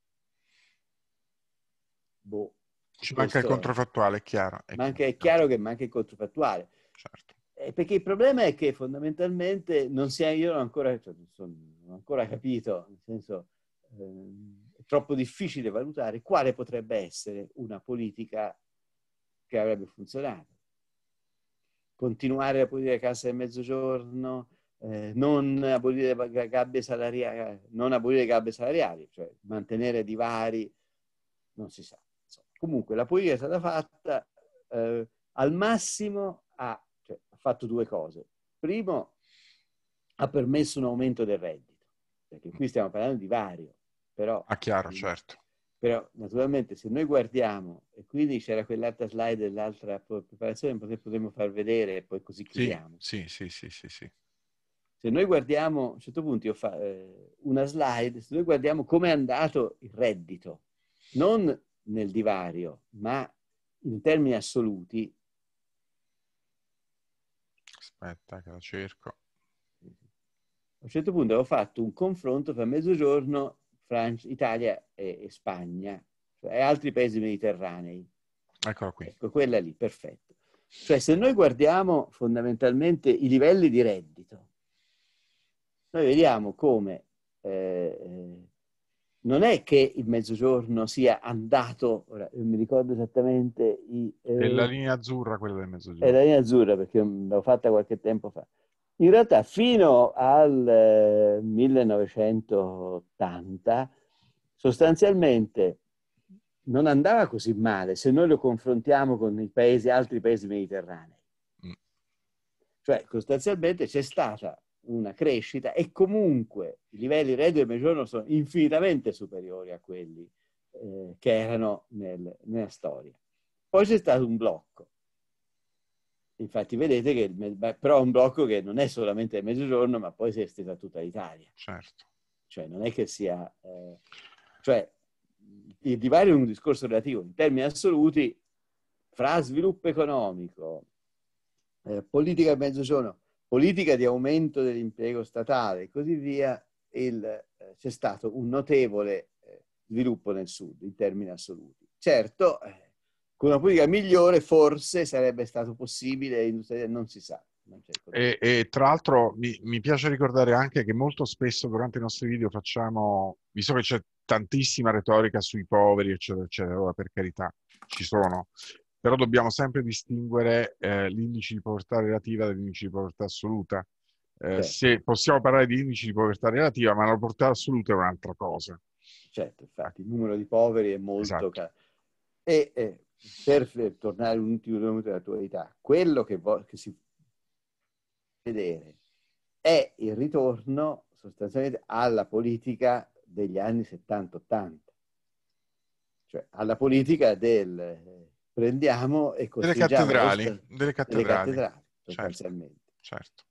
Boh. Ci manca il controfattuale, è chiaro. È manca, chiaro. È chiaro che manca il controfattuale. Certo. Eh, perché il problema è che fondamentalmente non si è, io non ho ancora, cioè, non ho ancora capito, nel senso eh, è troppo difficile valutare quale potrebbe essere una politica che avrebbe funzionato continuare a pulire le casse del mezzogiorno, eh, non abolire gabbie non abolire gabbie salariali, cioè mantenere divari, non si sa. Insomma. Comunque la politica è stata fatta eh, al massimo ha, cioè, ha, fatto due cose. Primo, ha permesso un aumento del reddito, perché qui stiamo parlando di vario, però... Ah, chiaro, certo. Però naturalmente se noi guardiamo, e quindi c'era quell'altra slide dell'altra preparazione, potremmo far vedere e poi così chiudiamo. Sì, sì, sì, sì, sì. Se noi guardiamo, a un certo punto io fa eh, una slide, se noi guardiamo come è andato il reddito, non nel divario, ma in termini assoluti. Aspetta che la cerco. A un certo punto avevo fatto un confronto tra mezzogiorno Francia, Italia e, e Spagna cioè, e altri paesi mediterranei. Eccola qui. Ecco, quella lì, perfetto. Cioè, se noi guardiamo fondamentalmente i livelli di reddito, noi vediamo come eh, eh non è che il mezzogiorno sia andato, ora mi ricordo esattamente i... Eh, è la linea azzurra quella del mezzogiorno. È la linea azzurra perché l'ho fatta qualche tempo fa. In realtà fino al 1980 eh, sostanzialmente non andava così male se noi lo confrontiamo con i paesi, altri paesi mediterranei. Mm. Cioè sostanzialmente c'è stata una crescita e comunque i livelli di reddito mezzogiorno sono infinitamente superiori a quelli eh, che erano nel, nella storia. Poi c'è stato un blocco Infatti vedete che il, però è un blocco che non è solamente il mezzogiorno, ma poi si è estesa tutta l'Italia. Certo. Cioè non è che sia... Eh, cioè il divario è un discorso relativo. In termini assoluti, fra sviluppo economico, eh, politica del mezzogiorno, politica di aumento dell'impiego statale e così via, il, eh, c'è stato un notevole eh, sviluppo nel sud in termini assoluti. Certo, eh, con una politica migliore forse sarebbe stato possibile, non si sa. Non e, e, tra l'altro mi, mi, piace ricordare anche che molto spesso durante i nostri video facciamo, visto che c'è tantissima retorica sui poveri, eccetera, eccetera, per carità, ci sono, però dobbiamo sempre distinguere eh, l'indice di povertà relativa dall'indice di povertà assoluta. Eh, certo. Se possiamo parlare di indice di povertà relativa, ma la povertà assoluta è un'altra cosa. Certo, infatti il numero di poveri è molto... Esatto. e, e per tornare un ultimo momento all'attualità, quello che, vo- che si vedere è il ritorno sostanzialmente alla politica degli anni 70-80, cioè alla politica del eh, prendiamo e costruiamo... Delle cattedrali, nostra, delle cattedrali, delle certo, cattedrali sostanzialmente. Certo, certo.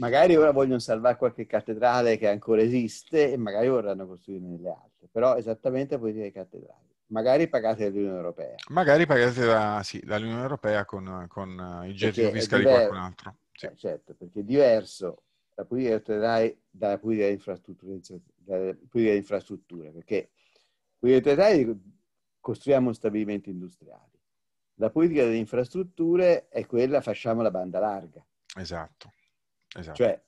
Magari ora vogliono salvare qualche cattedrale che ancora esiste e magari vorranno costruire delle altre, però esattamente la politica delle cattedrali magari pagate dall'Unione Europea. Magari pagate da, sì, dall'Unione Europea con, con eh, il gettito fiscale diver- di qualcun altro. Sì. Eh, certo, perché è diverso la politica dell'Italia dalla politica delle infrastrutture, perché politica dell'Italia costruiamo stabilimenti industriali. La politica delle infrastrutture è quella facciamo la banda larga. Esatto. esatto. Cioè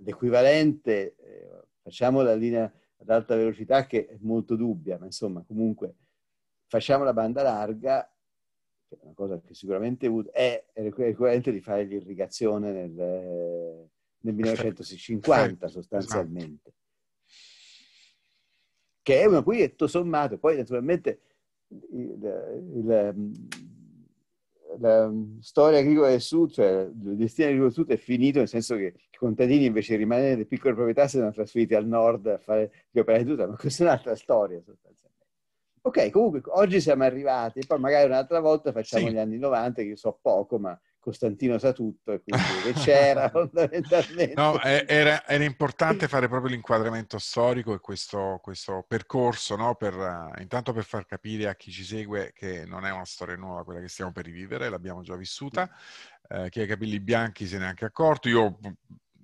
l'equivalente, eh, facciamo la linea ad alta velocità che è molto dubbia, ma insomma comunque facciamo la banda larga, che è una cosa che sicuramente è equivalente di fare l'irrigazione nel, nel 1950 esatto, sostanzialmente. Esatto. Che è una, poi sommato, poi naturalmente il, il, la storia agricola del sud, cioè il destino agricolo del sud è finito nel senso che i contadini invece di rimanere nelle piccole proprietà si sono trasferiti al nord a fare gli operai di tutta, ma questa è un'altra storia sostanzialmente. Ok, comunque oggi siamo arrivati, poi magari un'altra volta facciamo sì. gli anni 90, che io so poco, ma Costantino sa tutto, e quindi c'era fondamentalmente. No, era, era, importante fare proprio l'inquadramento storico e questo, questo percorso, no? per, eh, intanto per far capire a chi ci segue che non è una storia nuova quella che stiamo per rivivere, l'abbiamo già vissuta, eh, chi ha i capelli bianchi se ne è anche accorto, io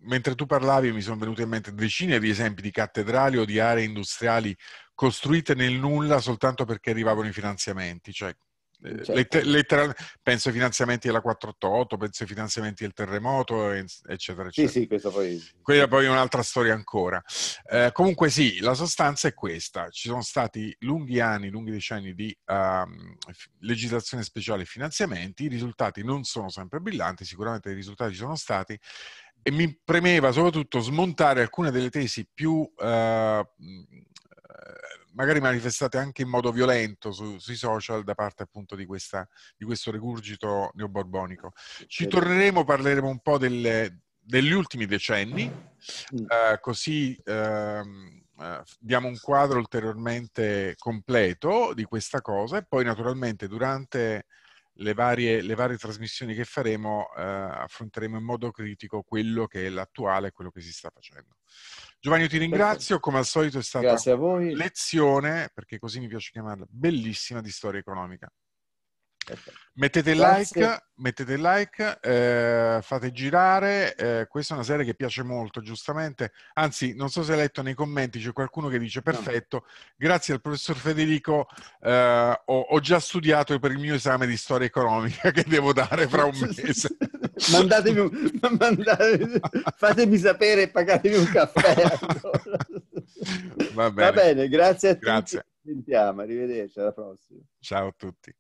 mentre tu parlavi mi sono venute in mente decine di esempi di cattedrali o di aree industriali costruite nel nulla soltanto perché arrivavano i finanziamenti, cioè eh, certo. letter- penso ai finanziamenti della 488, penso ai finanziamenti del terremoto, eccetera, eccetera. Sì, sì, questo poi... Quella poi è un'altra storia ancora. Eh, comunque sì, la sostanza è questa. Ci sono stati lunghi anni, lunghi decenni di um, legislazione speciale e finanziamenti, i risultati non sono sempre brillanti, sicuramente i risultati ci sono stati e mi premeva soprattutto smontare alcune delle tesi più eh, eh, magari manifestate anche in modo violento su, sui social da parte appunto di, questa, di questo regurgito neoborbonico. Ci torneremo, parleremo un po' delle, degli ultimi decenni, mm. eh, così ehm, eh, diamo un quadro ulteriormente completo di questa cosa e poi naturalmente durante le varie, le varie trasmissioni che faremo eh, affronteremo in modo critico quello che è l'attuale, e quello che si sta facendo. Giovanni, io ti ringrazio, come al solito è stata una lezione, perché così mi piace chiamarla, bellissima di storia economica mettete Grazie. like, mettete like eh, fate girare, eh, questa è una serie che piace molto, giustamente. Anzi, non so se hai letto nei commenti, c'è qualcuno che dice, perfetto, grazie al professor Federico, eh, ho, ho, già studiato per il mio esame di storia economica che devo dare fra un mese. mandatemi, mandatemi, fatemi sapere e pagatemi un caffè. Allora. Va, bene. Va bene, grazie a grazie. tutti. Ci sentiamo, arrivederci, alla prossima. Ciao a tutti.